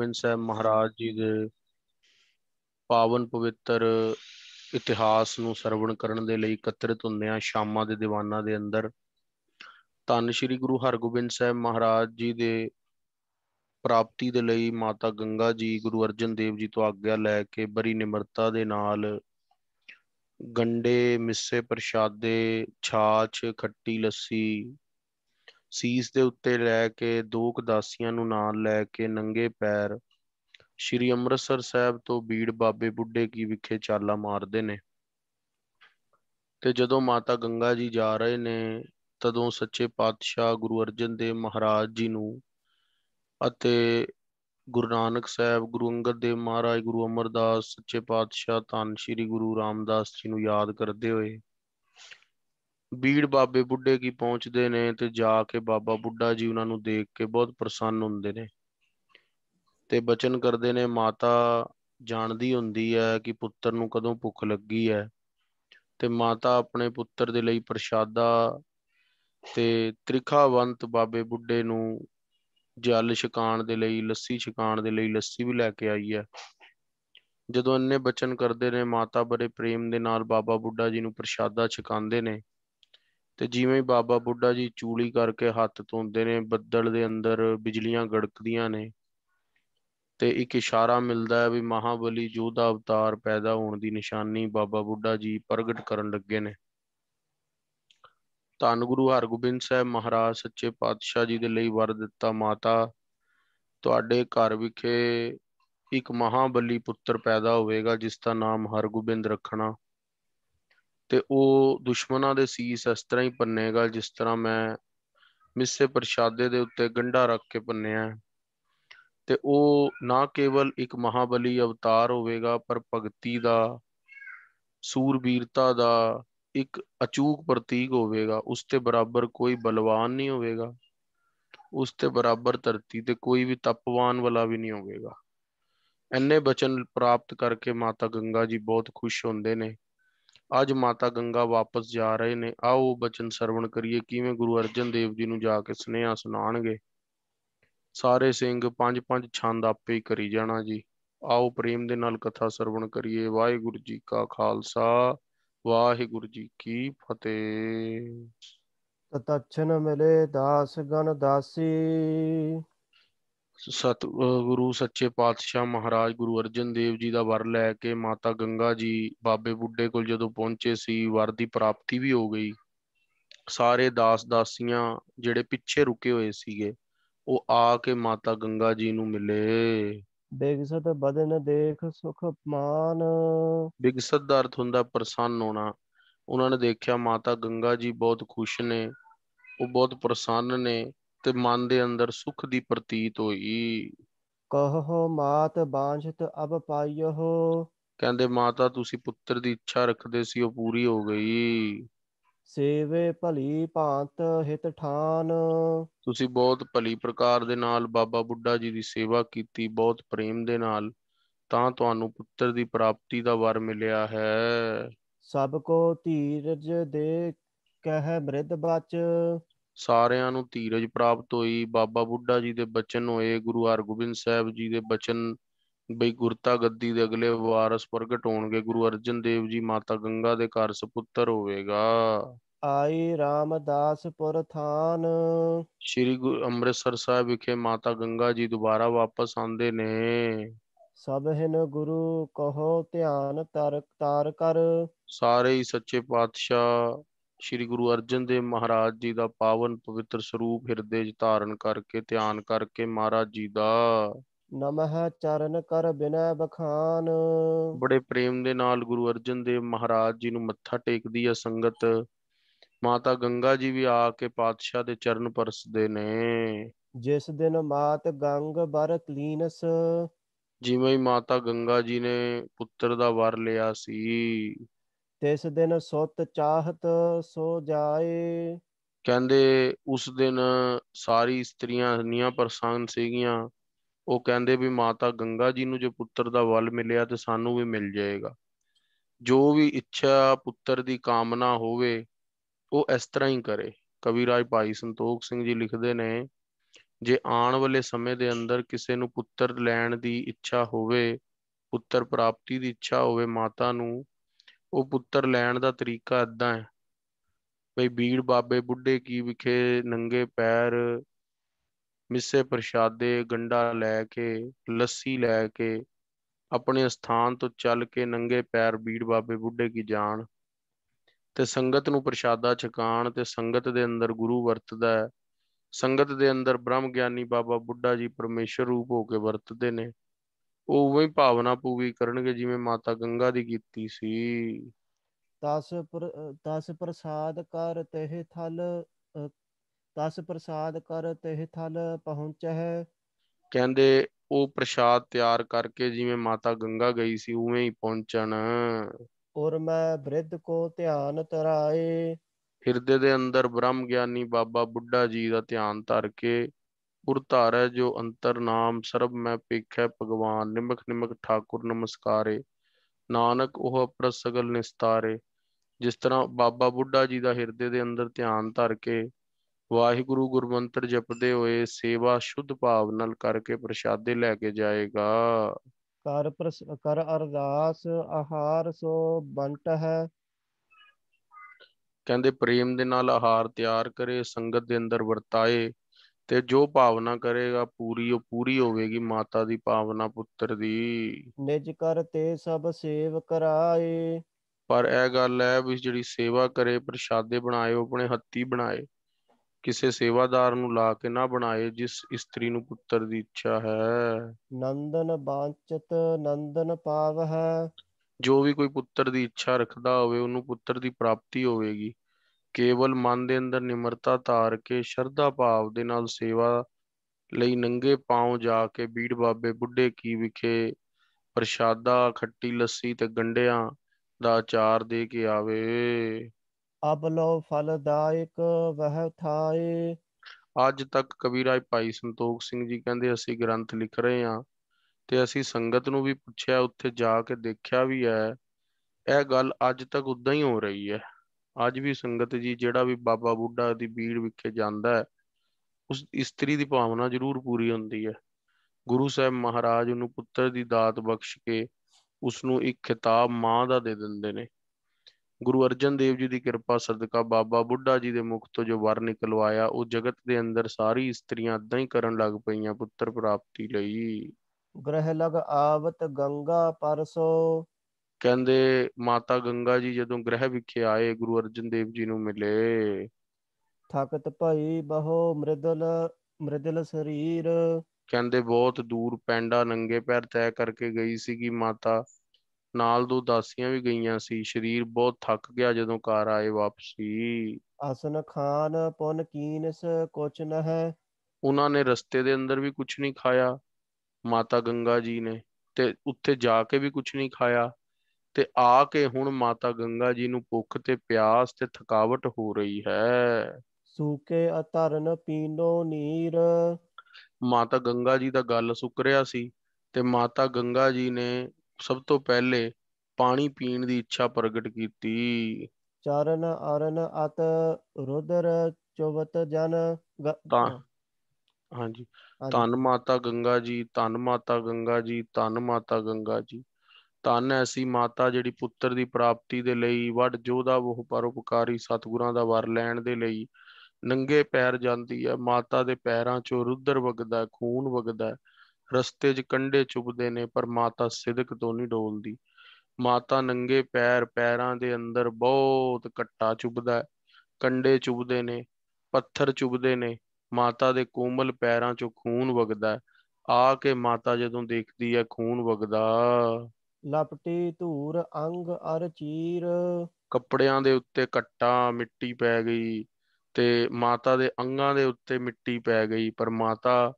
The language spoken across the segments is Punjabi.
ਗੋਬਿੰਦ ਸਾਹਿਬ ਮਹਾਰਾਜ ਜੀ ਦੇ ਪਾਵਨ ਪਵਿੱਤਰ ਇਤਿਹਾਸ ਨੂੰ ਸਰਵਣ ਕਰਨ ਦੇ ਲਈ ਇਕੱਤਰਿਤ ਹੁੰਦੇ ਆ ਸ਼ਾਮਾਂ ਦੇ ਦੀਵਾਨਾਂ ਦੇ ਅੰਦਰ ਤਨ ਸ਼੍ਰੀ ਗੁਰੂ ਹਰਗੋਬਿੰਦ ਸਾਹਿਬ ਮਹਾਰਾਜ ਜੀ ਦੇ ਪ੍ਰਾਪਤੀ ਦੇ ਲਈ ਮਾਤਾ ਗੰਗਾ ਜੀ ਗੁਰੂ ਅਰਜਨ ਦੇਵ ਜੀ ਤੋਂ ਆਗਿਆ ਲੈ ਕੇ ਬੜੀ ਨਿਮਰਤਾ ਦੇ ਨਾਲ ਗੰਡੇ ਮਿੱਸੇ ਪ੍ਰਸ਼ਾਦੇ ਛਾਛ ਖੱਟੀ ਲੱਸੀ ਸੀਸ ਦੇ ਉੱਤੇ ਲੈ ਕੇ ਦੋ ਕਦਾਸੀਆਂ ਨੂੰ ਨਾਲ ਲੈ ਕੇ ਨੰਗੇ ਪੈਰ ਸ਼੍ਰੀ ਅੰਮ੍ਰਿਤਸਰ ਸਾਹਿਬ ਤੋਂ ਬੀੜ ਬਾਬੇ ਬੁੱਢੇ ਕੀ ਵਿਖੇ ਚਾਲਾ ਮਾਰਦੇ ਨੇ ਤੇ ਜਦੋਂ ਮਾਤਾ ਗੰਗਾ ਜੀ ਜਾ ਰਹੇ ਨੇ ਤਦੋਂ ਸੱਚੇ ਪਾਤਸ਼ਾਹ ਗੁਰੂ ਅਰਜਨ ਦੇਵ ਮਹਾਰਾਜ ਜੀ ਨੂੰ ਅਤੇ ਗੁਰੂ ਨਾਨਕ ਸਾਹਿਬ ਗੁਰੂ ਅੰਗਦ ਦੇਵ ਮਹਾਰਾਜ ਗੁਰੂ ਅਮਰਦਾਸ ਸੱਚੇ ਪਾਤਸ਼ਾਹ ਧੰਨ ਸ਼੍ਰੀ ਗੁਰੂ ਰਾਮਦਾਸ ਜੀ ਨੂੰ ਯਾਦ ਕਰਦੇ ਹੋਏ ਬੀੜ ਬਾਬੇ ਬੁੱਢੇ ਕੀ ਪਹੁੰਚਦੇ ਨੇ ਤੇ ਜਾ ਕੇ ਬਾਬਾ ਬੁੱਢਾ ਜੀ ਉਹਨਾਂ ਨੂੰ ਦੇਖ ਕੇ ਬਹੁਤ ਪ੍ਰਸੰਨ ਹੁੰਦੇ ਨੇ ਤੇ ਬਚਨ ਕਰਦੇ ਨੇ ਮਾਤਾ ਜਾਣਦੀ ਹੁੰਦੀ ਹੈ ਕਿ ਪੁੱਤਰ ਨੂੰ ਕਦੋਂ ਭੁੱਖ ਲੱਗੀ ਹੈ ਤੇ ਮਾਤਾ ਆਪਣੇ ਪੁੱਤਰ ਦੇ ਲਈ ਪ੍ਰਸ਼ਾਦਾ ਤੇ ਤ੍ਰਿਖਾਵੰਤ ਬਾਬੇ ਬੁੱਢੇ ਨੂੰ ਜਲ ਛਕਾਣ ਦੇ ਲਈ ਲੱਸੀ ਛਕਾਣ ਦੇ ਲਈ ਲੱਸੀ ਵੀ ਲੈ ਕੇ ਆਈ ਹੈ ਜਦੋਂ ਅੰਨੇ ਬਚਨ ਕਰਦੇ ਨੇ ਮਾਤਾ ਬੜੇ ਪ੍ਰੇਮ ਦੇ ਨਾਲ ਬਾਬਾ ਬੁੱਢਾ ਜੀ ਨੂੰ ਪ੍ਰਸ਼ਾਦਾ ਛਕਾਉਂਦੇ ਨੇ ਤੇ ਜਿਵੇਂ ਹੀ ਬਾਬਾ ਬੁੱਢਾ ਜੀ ਚੂਲੀ ਕਰਕੇ ਹੱਥ ਧੋਂਦੇ ਨੇ ਬੱਦਲ ਦੇ ਅੰਦਰ ਬਿਜਲੀਆਂ ਗੜਕਦੀਆਂ ਨੇ ਤੇ ਇੱਕ ਇਸ਼ਾਰਾ ਮਿਲਦਾ ਹੈ ਵੀ ਮਹਾਬਲੀ ਜੋਧਾ ਅਵਤਾਰ ਪੈਦਾ ਹੋਣ ਦੀ ਨਿਸ਼ਾਨੀ ਬਾਬਾ ਬੁੱਢਾ ਜੀ ਪ੍ਰਗਟ ਕਰਨ ਲੱਗੇ ਨੇ ਧੰਨ ਗੁਰੂ ਹਰਗੋਬਿੰਦ ਸਾਹਿਬ ਮਹਾਰਾਜ ਸੱਚੇ ਪਾਤਸ਼ਾਹ ਜੀ ਦੇ ਲਈ ਵਰ ਦਿੱਤਾ ਮਾਤਾ ਤੁਹਾਡੇ ਘਰ ਵਿਖੇ ਇੱਕ ਮਹਾਬਲੀ ਪੁੱਤਰ ਪੈਦਾ ਹੋਵੇਗਾ ਜਿਸ ਦਾ ਨਾਮ ਹਰਗੋਬਿੰਦ ਰੱਖਣਾ ਤੇ ਉਹ ਦੁਸ਼ਮਣਾਂ ਦੇ ਸੀਸ ਇਸ ਤਰ੍ਹਾਂ ਹੀ ਪੰਨੇਗਾ ਜਿਸ ਤਰ੍ਹਾਂ ਮੈਂ ਮਿੱਸੇ ਪ੍ਰਸ਼ਾਦੇ ਦੇ ਉੱਤੇ ਗੰਢਾ ਰੱਖ ਕੇ ਪੰਨਿਆ ਤੇ ਉਹ ਨਾ ਕੇਵਲ ਇੱਕ ਮਹਾਬਲੀ ਅਵਤਾਰ ਹੋਵੇਗਾ ਪਰ ਭਗਤੀ ਦਾ ਸੂਰਬੀਰਤਾ ਦਾ ਇੱਕ ਅਚੂਕ ਪ੍ਰਤੀਕ ਹੋਵੇਗਾ ਉਸ ਤੇ ਬਰਾਬਰ ਕੋਈ ਬਲਵਾਨ ਨਹੀਂ ਹੋਵੇਗਾ ਉਸ ਤੇ ਬਰਾਬਰ ਧਰਤੀ ਤੇ ਕੋਈ ਵੀ ਤਪਵਾਨ ਵਾਲਾ ਵੀ ਨਹੀਂ ਹੋਵੇਗਾ ਐਨੇ ਬਚਨ ਪ੍ਰਾਪਤ ਕਰਕੇ ਮਾਤਾ ਗੰਗਾ ਜੀ ਬਹੁਤ ਖੁਸ਼ ਹੁੰਦੇ ਨੇ ਅੱਜ ਮਾਤਾ ਗੰਗਾ ਵਾਪਸ ਜਾ ਰਹੇ ਨੇ ਆਓ ਬਚਨ ਸਰਵਣ ਕਰੀਏ ਕਿਵੇਂ ਗੁਰੂ ਅਰਜਨ ਦੇਵ ਜੀ ਨੂੰ ਜਾ ਕੇ ਸੁਨੇਹਾ ਸੁਣਾਣਗੇ ਸਾਰੇ ਸਿੰਘ ਪੰਜ ਪੰਜ ਛੰਦ ਆਪੇ ਹੀ ਕਰੀ ਜਾਣਾ ਜੀ ਆਓ ਪ੍ਰੇਮ ਦੇ ਨਾਲ ਕਥਾ ਸਰਵਣ ਕਰੀਏ ਵਾਹਿਗੁਰੂ ਜੀ ਕਾ ਖਾਲਸਾ ਵਾਹਿਗੁਰੂ ਜੀ ਕੀ ਫਤਿਹ ਤਤਛਨ ਮਿਲੇ ਦਾਸ ਗਨ ਦਾਸੀ ਸਤ ਗੁਰੂ ਸੱਚੇ ਪਾਤਸ਼ਾਹ ਮਹਾਰਾਜ ਗੁਰੂ ਅਰਜਨ ਦੇਵ ਜੀ ਦਾ ਵਰ ਲੈ ਕੇ ਮਾਤਾ ਗੰਗਾ ਜੀ ਬਾਬੇ ਬੁੱਢੇ ਕੋਲ ਜਦੋਂ ਪਹੁੰਚੇ ਸੀ ਵਰ ਦੀ ਪ੍ਰਾਪਤੀ ਵੀ ਹੋ ਗਈ ਸਾਰੇ ਦਾਸ ਦਾਸੀਆਂ ਜਿਹੜੇ ਪਿੱਛੇ ਰੁਕੇ ਹੋਏ ਸੀਗੇ ਉਹ ਆ ਕੇ ਮਾਤਾ ਗੰਗਾ ਜੀ ਨੂੰ ਮਿਲੇ ਬਿਗਸਤ ਬਦਨ ਦੇਖ ਸੁਖ ਮਾਨ ਬਿਗਸਤ ਦਾ ਅਰਥ ਹੁੰਦਾ ਪ੍ਰਸੰਨ ਹੋਣਾ ਉਹਨਾਂ ਨੇ ਦੇਖਿਆ ਮਾਤਾ ਗੰਗਾ ਜੀ ਬਹੁਤ ਖੁਸ਼ ਨੇ ਉਹ ਬਹੁਤ ਪ੍ਰਸੰਨ ਨੇ ਤੇ ਮਨ ਦੇ ਅੰਦਰ ਸੁਖ ਦੀ ਪ੍ਰਤੀਤ ਹੋਈ ਕਹੋ ਮਾਤ ਬਾਂਝਤ ਅਬ ਪਾਇਓ ਕਹਿੰਦੇ ਮਾਤਾ ਤੁਸੀਂ ਪੁੱਤਰ ਦੀ ਇੱਛਾ ਰੱਖਦੇ ਸੀ ਉਹ ਪੂਰੀ ਹੋ ਗਈ ਸੇਵੇ ਭਲੀ ਭਾਂਤ ਹਿਤ ਠਾਨ ਤੁਸੀਂ ਬਹੁਤ ਭਲੀ ਪ੍ਰਕਾਰ ਦੇ ਨਾਲ ਬਾਬਾ ਬੁੱਢਾ ਜੀ ਦੀ ਸੇਵਾ ਕੀਤੀ ਬਹੁਤ ਪ੍ਰੇਮ ਦੇ ਨਾਲ ਤਾਂ ਤੁਹਾਨੂੰ ਪੁੱਤਰ ਦੀ ਪ੍ਰਾਪਤੀ ਦਾ ਵਰ ਮਿਲਿਆ ਹੈ ਸਭ ਕੋ ਧੀਰਜ ਦੇ ਕਹਿ ਬ੍ਰਿਧ ਬਚ ਸਾਰਿਆਂ ਨੂੰ ਧੀਰਜ ਪ੍ਰਾਪਤ ਹੋਈ ਬਾਬਾ ਬੁੱਢਾ ਜੀ ਦੇ ਬਚਨ ਹੋਏ ਗੁਰੂ ਹਰਗੋਬਿੰਦ ਸਾਹਿਬ ਜੀ ਦੇ ਬਚਨ ਬਈ ਗੁਰਤਾ ਗੱਦੀ ਦੇ ਅਗਲੇ ਵਾਰਸ ਪ੍ਰਗਟ ਹੋਣਗੇ ਗੁਰੂ ਅਰਜਨ ਦੇਵ ਜੀ ਮਾਤਾ ਗੰਗਾ ਦੇ ਘਰ ਸੁਪੁੱਤਰ ਹੋਵੇਗਾ ਆਈ ਰਾਮਦਾਸਪੁਰ ਥਾਨ ਸ੍ਰੀ ਗੁਰ ਅੰਮ੍ਰਿਤਸਰ ਸਾਹਿਬ ਵਿਖੇ ਮਾਤਾ ਗੰਗਾ ਜੀ ਦੁਬਾਰਾ ਵਾਪਸ ਆਉਂਦੇ ਨੇ ਸਭ ਹਨ ਗੁਰੂ ਕਹੋ ਧਿਆਨ ਤਰ ਤਾਰ ਕਰ ਸਾਰੇ ਹੀ ਸੱਚੇ ਪਾਤਸ਼ਾਹ ਸ੍ਰੀ ਗੁਰੂ ਅਰਜਨ ਦੇਵ ਮਹਾਰਾਜ ਜੀ ਦਾ ਪਾਵਨ ਪਵਿੱਤਰ ਸਰੂਪ ਹਿਰਦੇ 'ਚ ਧਾਰਨ ਕਰਕੇ ਧਿਆਨ ਕਰਕੇ ਮਹਾਰਾਜ ਜੀ ਦਾ ਨਮਹ ਚਰਨ ਕਰ ਬਿਨਾ ਬਖਾਨ ਬੜੇ ਪ੍ਰੇਮ ਦੇ ਨਾਲ ਗੁਰੂ ਅਰਜਨ ਦੇਵ ਮਹਾਰਾਜ ਜੀ ਨੂੰ ਮੱਥਾ ਟੇਕਦੀ ਆ ਸੰਗਤ ਮਾਤਾ ਗੰਗਾ ਜੀ ਵੀ ਆ ਕੇ ਪਾਤਸ਼ਾਹ ਦੇ ਚਰਨ ਪਰਸਦੇ ਨੇ ਜਿਸ ਦਿਨ ਮਾਤ ਗੰਗ ਬਰ ਕਲੀਨਸ ਜਿਵੇਂ ਮਾਤਾ ਗੰਗਾ ਜੀ ਨੇ ਪੁੱਤਰ ਦਾ ਵਰ ਲਿਆ ਸੀ ਤਿਸ ਦਿਨ ਸੁੱਤ ਚਾਹਤ ਸੋ ਜਾਏ ਕਹਿੰਦੇ ਉਸ ਦਿਨ ਸਾਰੀ ਇਸਤਰੀਆਂ ਨੀਆਂ ਪ੍ਰਸੰਨ ਸੀਗੀਆਂ ਉਹ ਕਹਿੰਦੇ ਵੀ ਮਾਤਾ ਗੰਗਾ ਜੀ ਨੂੰ ਜੇ ਪੁੱਤਰ ਦਾ ਵਲ ਮਿਲਿਆ ਤੇ ਸਾਨੂੰ ਵੀ ਮਿਲ ਜਾਏਗਾ ਜੋ ਵੀ ਇੱਛਾ ਪੁੱਤਰ ਦੀ ਕਾਮਨਾ ਹੋਵੇ ਉਹ ਇਸ ਤਰ੍ਹਾਂ ਹੀ ਕਰੇ ਕਵੀਰਾਜ ਭਾਈ ਸੰਤੋਖ ਸਿੰਘ ਜੀ ਲਿਖਦੇ ਨੇ ਜੇ ਆਉਣ ਵਾਲੇ ਸਮੇਂ ਦੇ ਅੰਦਰ ਕਿਸੇ ਨੂੰ ਪੁੱਤਰ ਲੈਣ ਦੀ ਇੱਛਾ ਹੋਵੇ ਪੁੱਤਰ ਪ੍ਰਾਪਤੀ ਦੀ ਇੱਛਾ ਹੋਵੇ ਮਾਤਾ ਨੂੰ ਉਹ ਪੁੱਤਰ ਲੈਣ ਦਾ ਤਰੀਕਾ ਇਦਾਂ ਹੈ ਬਈ ਬੀੜ ਬਾਬੇ ਬੁੱਢੇ ਕੀ ਵਿਖੇ ਨੰਗੇ ਪੈਰ ਮਿੱਸੇ ਪ੍ਰਸ਼ਾਦੇ ਗੰਡਾ ਲੈ ਕੇ ਲੱਸੀ ਲੈ ਕੇ ਆਪਣੇ ਸਥਾਨ ਤੋਂ ਚੱਲ ਕੇ ਨੰਗੇ ਪੈਰ ਬੀੜ ਬਾਬੇ ਬੁੱਢੇ ਕੀ ਜਾਣ ਤੇ ਸੰਗਤ ਨੂੰ ਪ੍ਰਸ਼ਾਦਾ ਛਕਾਣ ਤੇ ਸੰਗਤ ਦੇ ਅੰਦਰ ਗੁਰੂ ਵਰਤਦਾ ਹੈ ਸੰਗਤ ਦੇ ਅੰਦਰ ਬ੍ਰਹਮ ਗਿਆਨੀ ਬਾਬਾ ਬੁੱਢਾ ਜੀ ਪਰਮੇਸ਼ਰ ਰੂਪ ਹੋ ਕੇ ਵਰਤਦੇ ਨੇ ਉਹ ਉਵੇਂ ਹੀ ਭਾਵਨਾ ਪੂਰੀ ਕਰਨਗੇ ਜਿਵੇਂ ਮਾਤਾ ਗੰਗਾ ਦੀ ਕੀਤੀ ਸੀ ਦਸ ਦਸ ਪ੍ਰਸਾਦ ਕਰ ਤਹਿ ਥਲ ਦਸ ਪ੍ਰਸਾਦ ਕਰ ਤਹਿ ਥਲ ਪਹੁੰਚਹਿ ਕਹਿੰਦੇ ਉਹ ਪ੍ਰਸ਼ਾਦ ਤਿਆਰ ਕਰਕੇ ਜਿਵੇਂ ਮਾਤਾ ਗੰਗਾ ਗਈ ਸੀ ਉਵੇਂ ਹੀ ਪਹੁੰਚਣ ਔਰ ਮੈਂ ਬ੍ਰਿਧ ਕੋ ਧਿਆਨ ਤਰਾਏ ਹਿਰਦੇ ਦੇ ਅੰਦਰ ਬ੍ਰਹਮ ਗਿਆਨੀ ਬਾਬਾ ਬੁੱਢਾ ਜੀ ਦਾ ਧਿਆਨ ਧਰ ਕੇ ਗੁਰ ਧਾਰੈ ਜੋ ਅੰਤਰ ਨਾਮ ਸਰਬ ਮੈਂ ਪੇਖੈ ਭਗਵਾਨ ਨਿਮਕ ਨਿਮਕ ਠਾਕੁਰ ਨਮਸਕਾਰੇ ਨਾਨਕ ਉਹ ਪ੍ਰਸਗਲ ਸਗਲ ਨਿਸਤਾਰੇ ਜਿਸ ਤਰ੍ਹਾਂ ਬਾਬਾ ਬੁੱਢਾ ਜੀ ਦਾ ਹਿਰਦੇ ਦੇ ਅੰਦਰ ਧਿਆਨ ਧਰ ਕੇ ਵਾਹਿਗੁਰੂ ਗੁਰਮੰਤਰ ਜਪਦੇ ਹੋਏ ਸੇਵਾ ਸ਼ੁੱਧ ਭਾਵ ਨਾਲ ਕਰਕੇ ਪ੍ਰਸ਼ਾਦੇ ਲੈ ਕੇ ਜਾਏਗਾ ਕਰ ਕਰ ਅਰਦਾਸ ਆਹਾਰ ਸੋ ਬੰਟ ਹੈ ਕਹਿੰਦੇ ਪ੍ਰੇਮ ਦੇ ਨਾਲ ਆਹਾਰ ਤਿਆਰ ਕਰੇ ਸੰਗਤ ਦੇ ਅੰਦਰ ਵਰਤਾਏ ਤੇ ਜੋ ਭਾਵਨਾ ਕਰੇਗਾ ਪੂਰੀ ਉਹ ਪੂਰੀ ਹੋਵੇਗੀ ਮਾਤਾ ਦੀ ਭਾਵਨਾ ਪੁੱਤਰ ਦੀ ਨਿਜ ਕਰ ਤੇ ਸਭ ਸੇਵ ਕਰਾਏ ਪਰ ਇਹ ਗੱਲ ਹੈ ਵੀ ਜਿਹੜੀ ਸੇਵਾ ਕਰੇ ਪ੍ਰਸ਼ਾਦੇ ਬਣਾਏ ਆਪਣੇ ਹੱਤੀ ਬਣਾਏ ਕਿਸੇ ਸੇਵਾਦਾਰ ਨੂੰ ਲਾ ਕੇ ਨਾ ਬਣਾਏ ਜਿਸ ਇਸਤਰੀ ਨੂੰ ਪੁੱਤਰ ਦੀ ਇੱਛਾ ਹੈ ਨੰਦਨ ਬਾਂਚਤ ਨੰਦਨ ਪਾਵਹ ਜੋ ਵੀ ਕੋਈ ਪੁੱਤਰ ਦੀ ਇੱਛਾ ਰੱਖਦਾ ਹੋਵੇ ਉਹਨੂੰ ਪੁੱਤਰ ਦੀ ਪ੍ਰਾਪਤੀ ਹੋਵੇਗੀ ਕੇਵਲ ਮਨ ਦੇ ਅੰਦਰ ਨਿਮਰਤਾ ਧਾਰ ਕੇ ਸ਼ਰਧਾ ਭਾਵ ਦੇ ਨਾਲ ਸੇਵਾ ਲਈ ਨੰਗੇ ਪਾਉ ਜਾ ਕੇ ਬੀੜ ਬਾਬੇ ਬੁੱਢੇ ਕੀ ਵਿਖੇ ਪ੍ਰਸ਼ਾਦਾ ਖੱਟੀ ਲੱਸੀ ਤੇ ਗੰਡਿਆਂ ਦਾ ਆਚਾਰ ਦੇ ਕੇ ਆਵੇ ਅਬ ਲੋ ਫਲਦਾਇਕ ਵਹ ਥਾਏ ਅੱਜ ਤੱਕ ਕਬੀਰਾਜ ਭਾਈ ਸੰਤੋਖ ਸਿੰਘ ਜੀ ਕਹਿੰਦੇ ਅਸੀਂ ਗ੍ਰੰਥ ਲਿਖ ਰਹੇ ਹਾਂ ਤੇ ਅਸੀਂ ਸੰਗਤ ਨੂੰ ਵੀ ਪੁੱਛਿਆ ਉੱਥੇ ਜਾ ਕੇ ਦੇਖਿਆ ਵੀ ਹੈ ਇਹ ਗੱਲ ਅੱਜ ਤੱਕ ਉਦਾਂ ਹੀ ਹੋ ਰਹੀ ਹੈ ਅੱਜ ਵੀ ਸੰਗਤ ਜੀ ਜਿਹੜਾ ਵੀ ਬਾਬਾ ਬੁੱਢਾ ਦੀ ਬੀੜ ਵਿਖੇ ਜਾਂਦਾ ਹੈ ਉਸ ਇਸਤਰੀ ਦੀ ਭਾਵਨਾ ਜ਼ਰੂਰ ਪੂਰੀ ਹੁੰਦੀ ਹੈ ਗੁਰੂ ਸਾਹਿਬ ਮਹਾਰਾਜ ਨੂੰ ਪੁੱਤਰ ਦੀ ਦਾਤ ਬਖਸ਼ ਕੇ ਉਸ ਨੂੰ ਇੱਕ ਖਿਤਾਬ ਮਾਂ ਦਾ ਦੇ ਦਿੰਦੇ ਨੇ ਗੁਰੂ ਅਰਜਨ ਦੇਵ ਜੀ ਦੀ ਕਿਰਪਾ ਸਦਕਾ ਬਾਬਾ ਬੁੱਢਾ ਜੀ ਦੇ ਮੁਖ ਤੋਂ ਜੋ ਵਰ ਨਿਕਲਵਾਇਆ ਉਹ ਜਗਤ ਦੇ ਅੰਦਰ ਸਾਰੀ ਇਸਤਰੀਆਂ ਇਦਾਂ ਹੀ ਕਰਨ ਲੱਗ ਪਈਆਂ ਪੁੱਤਰ ਪ੍ਰਾਪਤੀ ਲਈ ਗ੍ਰਹਿ ਲਗ ਆਵਤ ਗੰਗਾ ਪਰਸੋ ਕਹਿੰਦੇ ਮਾਤਾ ਗੰਗਾ ਜੀ ਜਦੋਂ ਗ੍ਰਹਿ ਵਿਖੇ ਆਏ ਗੁਰੂ ਅਰਜਨ ਦੇਵ ਜੀ ਨੂੰ ਮਿਲੇ ਥਕਤ ਭਈ ਬਹੁ ਮ੍ਰਿਦਲ ਮ੍ਰਿਦਲ ਸਰੀਰ ਕਹਿੰਦੇ ਬਹੁਤ ਦੂਰ ਪੈਂਡਾ ਨੰਗੇ ਪੈਰ ਤੈਅ ਕਰਕੇ ਗਈ ਸੀਗੀ ਮਾਤਾ ਨਾਲ ਦੋ ਦਾਸੀਆਂ ਵੀ ਗਈਆਂ ਸੀ ਸਰੀਰ ਬਹੁਤ ਥੱਕ ਗਿਆ ਜਦੋਂ ਘਰ ਆਏ ਵਾਪਸੀ ਅਸਨ ਖਾਨ ਪੁਨ ਕੀਨਸ ਕੁਛ ਨ ਹੈ ਉਹਨਾਂ ਨੇ ਰਸਤੇ ਦੇ ਅੰਦਰ ਵੀ ਕੁਝ ਨਹੀਂ ਖਾਇਆ ਮਾਤਾ ਗੰਗਾ ਜੀ ਨੇ ਤੇ ਉੱਥੇ ਜਾ ਕੇ ਵੀ ਕੁਝ ਨਹੀਂ ਖਾਇਆ ਤੇ ਆ ਕੇ ਹੁਣ ਮਾਤਾ ਗੰਗਾ ਜੀ ਨੂੰ ਭੁੱਖ ਤੇ ਪਿਆਸ ਤੇ ਥਕਾਵਟ ਹੋ ਰਹੀ ਹੈ ਸੂਕੇ ਅਤਰਨ ਪੀਨੋ ਨੀਰ ਮਾਤਾ ਗੰਗਾ ਜੀ ਦਾ ਗੱਲ ਸੁੱਕ ਰਿਆ ਸੀ ਤੇ ਮਾਤਾ ਗੰਗਾ ਜੀ ਨੇ ਸਭ ਤੋਂ ਪਹਿਲੇ ਪਾਣੀ ਪੀਣ ਦੀ ਇੱਛਾ ਪ੍ਰਗਟ ਕੀਤੀ ਚਰਨ ਅਰਨ ਅਤ ਰੁਦਰ ਚਵਤ ਜਨ ਤਾਂ ਹਾਂਜੀ ਧੰਨ ਮਾਤਾ ਗੰਗਾ ਜੀ ਧੰਨ ਮਾਤਾ ਗੰਗਾ ਜੀ ਧੰਨ ਮਾਤਾ ਗੰਗਾ ਜੀ ਤਨ ਐਸੀ ਮਾਤਾ ਜਿਹੜੀ ਪੁੱਤਰ ਦੀ ਪ੍ਰਾਪਤੀ ਦੇ ਲਈ ਵੱਡ ਜੋਧਾ ਉਹ ਪਰਉਪਕਾਰੀ ਸਤਗੁਰਾਂ ਦਾ ਵਰ ਲੈਣ ਦੇ ਲਈ ਨੰਗੇ ਪੈਰ ਜਾਂਦੀ ਹੈ ਮਾਤਾ ਦੇ ਪੈਰਾਂ 'ਚੋਂ ਰੁੱਧਰ ਵਗਦਾ ਖੂਨ ਵਗਦਾ ਰਸਤੇ 'ਚ ਕੰਡੇ ਚੁਬਦੇ ਨੇ ਪਰ ਮਾਤਾ ਸਿਦਕ ਤੋਂ ਨਹੀਂ ਡੋਲਦੀ ਮਾਤਾ ਨੰਗੇ ਪੈਰ ਪੈਰਾਂ ਦੇ ਅੰਦਰ ਬਹੁਤ ਕੱਟਾ ਚੁਬਦਾ ਕੰਡੇ ਚੁਬਦੇ ਨੇ ਪੱਥਰ ਚੁਬਦੇ ਨੇ ਮਾਤਾ ਦੇ ਕੋਮਲ ਪੈਰਾਂ 'ਚੋਂ ਖੂਨ ਵਗਦਾ ਆ ਕੇ ਮਾਤਾ ਜਦੋਂ ਦੇਖਦੀ ਹੈ ਖੂਨ ਵਗਦਾ ਲਪਟੇ ਧੂਰ ਅੰਗ ਅਰ ਚੀਰ ਕੱਪੜਿਆਂ ਦੇ ਉੱਤੇ ਕੱਟਾ ਮਿੱਟੀ ਪੈ ਗਈ ਤੇ ਮਾਤਾ ਦੇ ਅੰਗਾਂ ਦੇ ਉੱਤੇ ਮਿੱਟੀ ਪੈ ਗਈ ਪਰ ਮਾਤਾ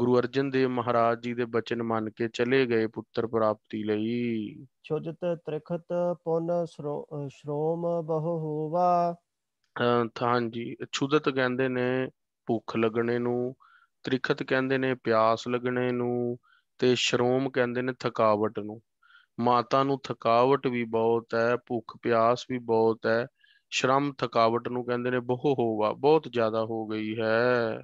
ਗੁਰੂ ਅਰਜਨ ਦੇਵ ਮਹਾਰਾਜ ਜੀ ਦੇ ਬਚਨ ਮੰਨ ਕੇ ਚਲੇ ਗਏ ਪੁੱਤਰ ਪ੍ਰਾਪਤੀ ਲਈ ਛੁਜਤ ਤ੍ਰਿਖਤ ਪੁਨ ਸ਼੍ਰੋਮ ਬਹੁ ਹੋਵਾ ਤਾਂ ਜੀ ਛੁਦਤ ਕਹਿੰਦੇ ਨੇ ਭੁੱਖ ਲੱਗਣੇ ਨੂੰ ਤ੍ਰਿਖਤ ਕਹਿੰਦੇ ਨੇ ਪਿਆਸ ਲੱਗਣੇ ਨੂੰ ਤੇ ਸ਼੍ਰੋਮ ਕਹਿੰਦੇ ਨੇ ਥਕਾਵਟ ਨੂੰ ਮਾਤਾ ਨੂੰ ਥਕਾਵਟ ਵੀ ਬਹੁਤ ਹੈ ਭੁੱਖ ਪਿਆਸ ਵੀ ਬਹੁਤ ਹੈ ਸ਼ਰਮ ਥਕਾਵਟ ਨੂੰ ਕਹਿੰਦੇ ਨੇ ਬਹੁ ਹੋਵਾ ਬਹੁਤ ਜ਼ਿਆਦਾ ਹੋ ਗਈ ਹੈ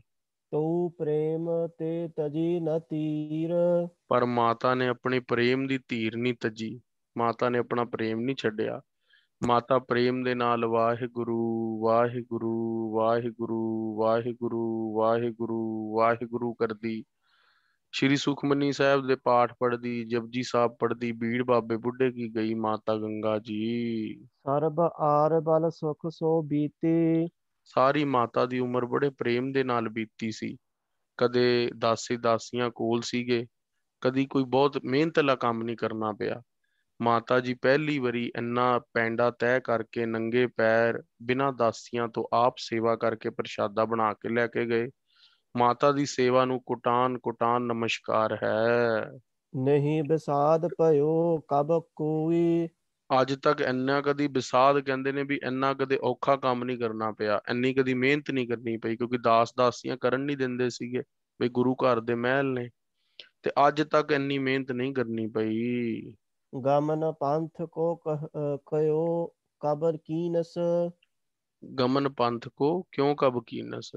ਤਉ ਪ੍ਰੇਮ ਤੇ ਤਜੀ ਨ ਤੀਰ ਪਰ ਮਾਤਾ ਨੇ ਆਪਣੇ ਪ੍ਰੇਮ ਦੀ ਤੀਰ ਨਹੀਂ ਤਜੀ ਮਾਤਾ ਨੇ ਆਪਣਾ ਪ੍ਰੇਮ ਨਹੀਂ ਛੱਡਿਆ ਮਾਤਾ ਪ੍ਰੇਮ ਦੇ ਨਾਲ ਵਾਹਿਗੁਰੂ ਵਾਹਿਗੁਰੂ ਵਾਹਿਗੁਰੂ ਵਾਹਿਗੁਰੂ ਵਾਹਿਗੁਰੂ ਵਾਹਿਗੁਰੂ ਕਰਦੀ ਸ਼੍ਰੀ ਸੁਖਮਨੀ ਸਾਹਿਬ ਦੇ ਪਾਠ ਪੜਦੀ ਜਪਜੀ ਸਾਹਿਬ ਪੜਦੀ ਬੀੜ ਬਾਬੇ ਬੁੱਢੇ ਕੀ ਗਈ ਮਾਤਾ ਗੰਗਾ ਜੀ ਸਰਬ ਆਰ ਬਲ ਸੁਖ ਸੋ ਬੀਤੇ ਸਾਰੀ ਮਾਤਾ ਦੀ ਉਮਰ ਬੜੇ ਪ੍ਰੇਮ ਦੇ ਨਾਲ ਬੀਤੀ ਸੀ ਕਦੇ ਦਾਸੀ ਦਾਸੀਆਂ ਕੋਲ ਸੀਗੇ ਕਦੀ ਕੋਈ ਬਹੁਤ ਮਿਹਨਤ ਲਾ ਕੰਮ ਨਹੀਂ ਕਰਨਾ ਪਿਆ ਮਾਤਾ ਜੀ ਪਹਿਲੀ ਵਾਰੀ ਇੰਨਾ ਪੈਂਡਾ ਤੈਅ ਕਰਕੇ ਨੰਗੇ ਪੈਰ ਬਿਨਾਂ ਦਾਸੀਆਂ ਤੋਂ ਆਪ ਸੇਵਾ ਕਰਕੇ ਪ੍ਰਸ਼ਾਦਾ ਬਣਾ ਕੇ ਲੈ ਕੇ ਗਏ ਮਾਤਾ ਦੀ ਸੇਵਾ ਨੂੰ ਕੁਟਾਨ ਕੁਟਾਨ ਨਮਸਕਾਰ ਹੈ ਨਹੀਂ ਬਿਸਾਦ ਭਇਓ ਕਬ ਕੋਈ ਅੱਜ ਤੱਕ ਇੰਨਾ ਕਦੀ ਵਿਸਾਦ ਕਹਿੰਦੇ ਨੇ ਵੀ ਇੰਨਾ ਕਦੇ ਔਖਾ ਕੰਮ ਨਹੀਂ ਕਰਨਾ ਪਿਆ ਇੰਨੀ ਕਦੀ ਮਿਹਨਤ ਨਹੀਂ ਕਰਨੀ ਪਈ ਕਿਉਂਕਿ ਦਾਸ ਦਾਸੀਆਂ ਕਰਨ ਨਹੀਂ ਦਿੰਦੇ ਸੀਗੇ ਵੀ ਗੁਰੂ ਘਰ ਦੇ ਮਹਿਲ ਨੇ ਤੇ ਅੱਜ ਤੱਕ ਇੰਨੀ ਮਿਹਨਤ ਨਹੀਂ ਕਰਨੀ ਪਈ ਗਮਨ ਪੰਥ ਕੋ ਕਯੋ ਕਬਰ ਕੀਨਸ ਗਮਨ ਪੰਥ ਕੋ ਕਿਉਂ ਕਬ ਕੀਨਸ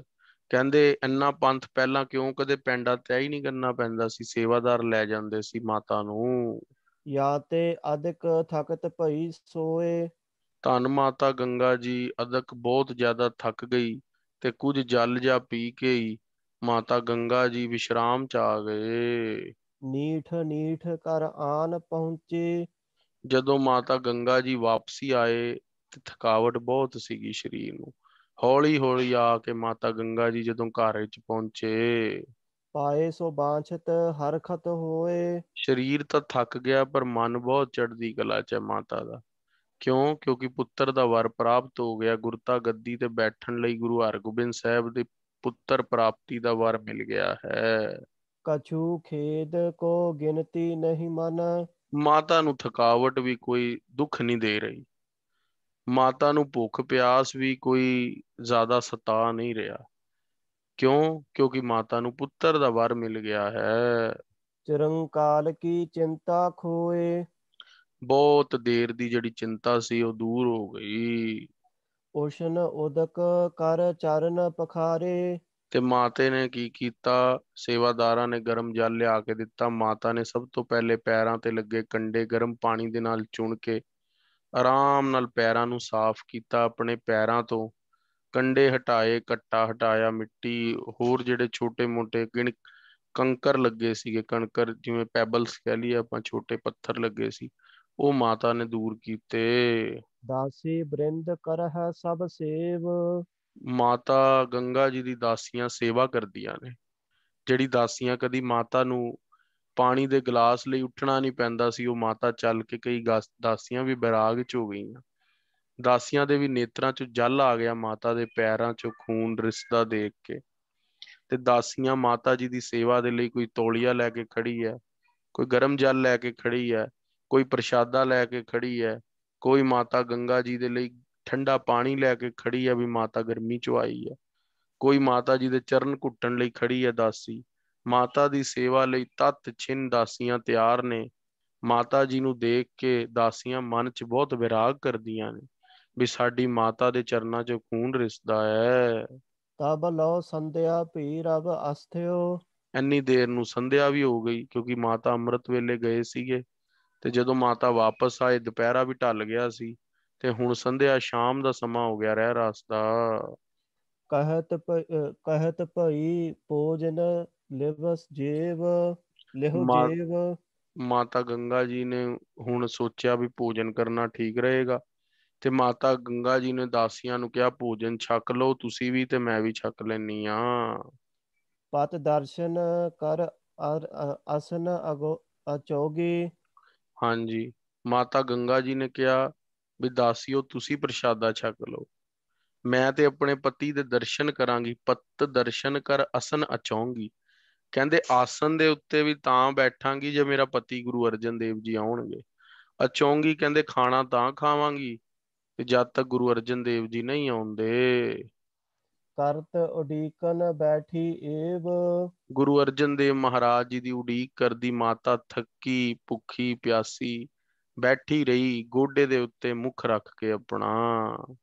ਕਹਿੰਦੇ ਇੰਨਾ ਪੰਥ ਪਹਿਲਾਂ ਕਿਉਂ ਕਦੇ ਪੈਂਡਾ ਤੈ ਹੀ ਨਹੀਂ ਕਰਨਾ ਪੈਂਦਾ ਸੀ ਸੇਵਾਦਾਰ ਲੈ ਜਾਂਦੇ ਸੀ ਮਾਤਾ ਨੂੰ ਯਾ ਤੇ ਅਦਕ ਥਕਤ ਭਈ ਸੋਏ ਧੰ ਮਾਤਾ ਗੰਗਾ ਜੀ ਅਦਕ ਬਹੁਤ ਜ਼ਿਆਦਾ ਥੱਕ ਗਈ ਤੇ ਕੁਝ ਜਲ ਜਾ ਪੀ ਕੇ ਹੀ ਮਾਤਾ ਗੰਗਾ ਜੀ ਵਿਸ਼ਰਾਮ ਚ ਆ ਗਏ ਨੀਠ ਨੀਠ ਕਰ ਆਨ ਪਹੁੰਚੇ ਜਦੋਂ ਮਾਤਾ ਗੰਗਾ ਜੀ ਵਾਪਸੀ ਆਏ ਤੇ ਥਕਾਵਟ ਬਹੁਤ ਸੀਗੀ ਸਰੀਰ ਨੂੰ ਹੌਲੀ ਹੌਲੀ ਆ ਕੇ ਮਾਤਾ ਗੰਗਾ ਜੀ ਜਦੋਂ ਘਰ ਵਿੱਚ ਪਹੁੰਚੇ ਪਾਏ ਸੋ ਹਰ ਹਰਖਤ ਹੋਏ ਸਰੀਰ ਤਾਂ ਥੱਕ ਗਿਆ ਪਰ ਮਨ ਬਹੁਤ ਚੜਦੀ ਕਲਾ ਚ ਹੈ ਮਾਤਾ ਦਾ ਕਿਉਂ ਕਿਉਂਕਿ ਪੁੱਤਰ ਦਾ ਵਰ ਪ੍ਰਾਪਤ ਹੋ ਗਿਆ ਗੁਰਤਾ ਗੱਦੀ ਤੇ ਬੈਠਣ ਲਈ ਗੁਰੂ ਹਰਗੋਬਿੰਦ ਸਾਹਿਬ ਦੇ ਪੁੱਤਰ ਪ੍ਰਾਪਤੀ ਦਾ ਵਰ ਮਿਲ ਗਿਆ ਹੈ ਕਛੂ ਖੇਦ ਕੋ ਗਿਣਤੀ ਨਹੀਂ ਮਨ ਮਾਤਾ ਨੂੰ ਥਕਾਵਟ ਵੀ ਕੋਈ ਦੁੱਖ ਨਹੀਂ ਦੇ ਰਹੀ ਮਾਤਾ ਨੂੰ ਭੁੱਖ ਪਿਆਸ ਵੀ ਕੋਈ ਜ਼ਿਆਦਾ ਸਤਾ ਨਹੀਂ ਰਿਹਾ ਕਿਉਂ ਕਿਉਂਕਿ ਮਾਤਾ ਨੂੰ ਪੁੱਤਰ ਦਾ ਵਰ ਮਿਲ ਗਿਆ ਹੈ ਚਿਰੰਕਾਲ ਕੀ ਚਿੰਤਾ ਖੋਏ ਬਹੁਤ ਦੇਰ ਦੀ ਜਿਹੜੀ ਚਿੰਤਾ ਸੀ ਉਹ ਦੂਰ ਹੋ ਗਈ ਉਸ਼ਨ ਉਦਕ ਕਰ ਚਰਨ ਪਖਾਰੇ ਤੇ ਮਾਤੇ ਨੇ ਕੀ ਕੀਤਾ ਸੇਵਾਦਾਰਾਂ ਨੇ ਗਰਮ ਜਲ ਲਿਆ ਕੇ ਦਿੱਤਾ ਮਾਤਾ ਨੇ ਸਭ ਤੋਂ ਪਹਿਲੇ ਪੈਰਾਂ ਤੇ ਲੱਗੇ ਕੰਡੇ ਗਰਮ ਪਾਣੀ ਦੇ ਨਾਲ ਚੁਣ ਕੇ ਆਰਾਮ ਨਾਲ ਪੈਰਾਂ ਨੂੰ ਸਾਫ਼ ਕੀਤਾ ਆਪਣੇ ਪੈਰਾਂ ਤੋਂ ਕੰਡੇ ਹਟਾਏ ਕੱਟਾ ਹਟਾਇਆ ਮਿੱਟੀ ਹੋਰ ਜਿਹੜੇ ਛੋਟੇ-ਮੋਟੇ ਕਿਣ ਕੰਕਰ ਲੱਗੇ ਸੀਗੇ ਕੰਕਰ ਜਿਵੇਂ ਪੈਬਲਸ ਕਹ ਲਈਏ ਆਪਾਂ ਛੋਟੇ ਪੱਥਰ ਲੱਗੇ ਸੀ ਉਹ ਮਾਤਾ ਨੇ ਦੂਰ ਕੀਤੇ ਦਾਸੀ ਬ੍ਰਿੰਦ ਕਰਹ ਸਭ ਸੇਵ ਮਾਤਾ ਗੰਗਾ ਜੀ ਦੀ ਦਾਸੀਆਂ ਸੇਵਾ ਕਰਦੀਆਂ ਨੇ ਜਿਹੜੀ ਦਾਸੀਆਂ ਕਦੀ ਮਾਤਾ ਨੂੰ ਪਾਣੀ ਦੇ ਗਲਾਸ ਲਈ ਉੱਠਣਾ ਨਹੀਂ ਪੈਂਦਾ ਸੀ ਉਹ ਮਾਤਾ ਚੱਲ ਕੇ ਕਈ ਦਾਸੀਆਂ ਵੀ ਬਿਰਾਗ ਚ ਹੋ ਗਈਆਂ ਦਾਸੀਆਂ ਦੇ ਵੀ ਨੇਤਰਾਂ ਚ ਜਲ ਆ ਗਿਆ ਮਾਤਾ ਦੇ ਪੈਰਾਂ ਚ ਖੂਨ ਰਿਸਦਾ ਦੇਖ ਕੇ ਤੇ ਦਾਸੀਆਂ ਮਾਤਾ ਜੀ ਦੀ ਸੇਵਾ ਦੇ ਲਈ ਕੋਈ ਤੌਲੀਆ ਲੈ ਕੇ ਖੜੀ ਹੈ ਕੋਈ ਗਰਮ ਜਲ ਲੈ ਕੇ ਖੜੀ ਹੈ ਕੋਈ ਪ੍ਰਸ਼ਾਦਾ ਲੈ ਕੇ ਖੜੀ ਹੈ ਕੋਈ ਮਾਤਾ ਗੰਗਾ ਜੀ ਦੇ ਲਈ ਠੰਡਾ ਪਾਣੀ ਲੈ ਕੇ ਖੜੀ ਹੈ ਵੀ ਮਾਤਾ ਗਰਮੀ ਚ ਆਈ ਹੈ ਕੋਈ ਮਾਤਾ ਜੀ ਦੇ ਚਰਨ ਘੁੱਟਣ ਲਈ ਖੜੀ ਹੈ ਦਾਸੀ ਮਾਤਾ ਦੀ ਸੇਵਾ ਲਈ ਤਤ ਛਿੰਨ ਦਾਸੀਆਂ ਤਿਆਰ ਨੇ ਮਾਤਾ ਜੀ ਨੂੰ ਦੇਖ ਕੇ ਦਾਸੀਆਂ ਮਨ 'ਚ ਬਹੁਤ ਵਿਰਾਗ ਕਰਦੀਆਂ ਨੇ ਵੀ ਸਾਡੀ ਮਾਤਾ ਦੇ ਚਰਨਾਂ 'ਚ ਖੂਨ ਰਿਸਦਾ ਹੈ ਤਬ ਲਓ ਸੰਧਿਆ ਭੀ ਰਬ ਅਸਥਿਓ ਇੰਨੀ ਦੇਰ ਨੂੰ ਸੰਧਿਆ ਵੀ ਹੋ ਗਈ ਕਿਉਂਕਿ ਮਾਤਾ ਅੰਮ੍ਰਿਤ ਵੇਲੇ ਗਏ ਸੀਗੇ ਤੇ ਜਦੋਂ ਮਾਤਾ ਵਾਪਸ ਆਏ ਦੁਪਹਿਰਾ ਵੀ ਢਲ ਗਿਆ ਸੀ ਤੇ ਹੁਣ ਸੰਧਿਆ ਸ਼ਾਮ ਦਾ ਸਮਾਂ ਹੋ ਗਿਆ ਰਹਿ ਰਾਸ ਦਾ ਕਹਤ ਕਹਤ ਭਈ ਪੋਜਨ ਲਿਵਸ ਜੀਵ ਲਿਹੋ ਜੀਵ ਮਾਤਾ ਗੰਗਾ ਜੀ ਨੇ ਹੁਣ ਸੋਚਿਆ ਵੀ ਪੂਜਨ ਕਰਨਾ ਠੀਕ ਰਹੇਗਾ ਤੇ ਮਾਤਾ ਗੰਗਾ ਜੀ ਨੇ ਦਾਸੀਆਂ ਨੂੰ ਕਿਹਾ ਪੂਜਨ ਛਕ ਲਓ ਤੁਸੀਂ ਵੀ ਤੇ ਮੈਂ ਵੀ ਛਕ ਲੈਨੀ ਆ ਪਤ ਦਰਸ਼ਨ ਕਰ ਅਸਨ ਅਗੋ ਅਚੋਗੀ ਹਾਂਜੀ ਮਾਤਾ ਗੰਗਾ ਜੀ ਨੇ ਕਿਹਾ ਵੀ ਦਾਸੀਓ ਤੁਸੀਂ ਪ੍ਰਸ਼ਾਦਾ ਛਕ ਲਓ ਮੈਂ ਤੇ ਆਪਣੇ ਪਤੀ ਦੇ ਦਰਸ਼ਨ ਕਰਾਂਗੀ ਪਤ ਦਰਸ਼ਨ ਕਰ ਅਸਨ ਅਚੋਗੀ ਕਹਿੰਦੇ ਆਸਨ ਦੇ ਉੱਤੇ ਵੀ ਤਾਂ ਬੈਠਾਂਗੀ ਜੇ ਮੇਰਾ ਪਤੀ ਗੁਰੂ ਅਰਜਨ ਦੇਵ ਜੀ ਆਉਣਗੇ ਅਚੌਂਗੀ ਕਹਿੰਦੇ ਖਾਣਾ ਤਾਂ ਖਾਵਾਂਗੀ ਜਦ ਤੱਕ ਗੁਰੂ ਅਰਜਨ ਦੇਵ ਜੀ ਨਹੀਂ ਆਉਂਦੇ ਕਰਤ ਉਡੀਕਨ ਬੈਠੀ ਏਵ ਗੁਰੂ ਅਰਜਨ ਦੇਵ ਮਹਾਰਾਜ ਜੀ ਦੀ ਉਡੀਕ ਕਰਦੀ ਮਾਤਾ ਥੱਕੀ ਭੁੱਖੀ ਪਿਆਸੀ ਬੈਠੀ ਰਹੀ ਗੋਡੇ ਦੇ ਉੱਤੇ ਮੁਖ ਰੱਖ ਕੇ ਆਪਣਾ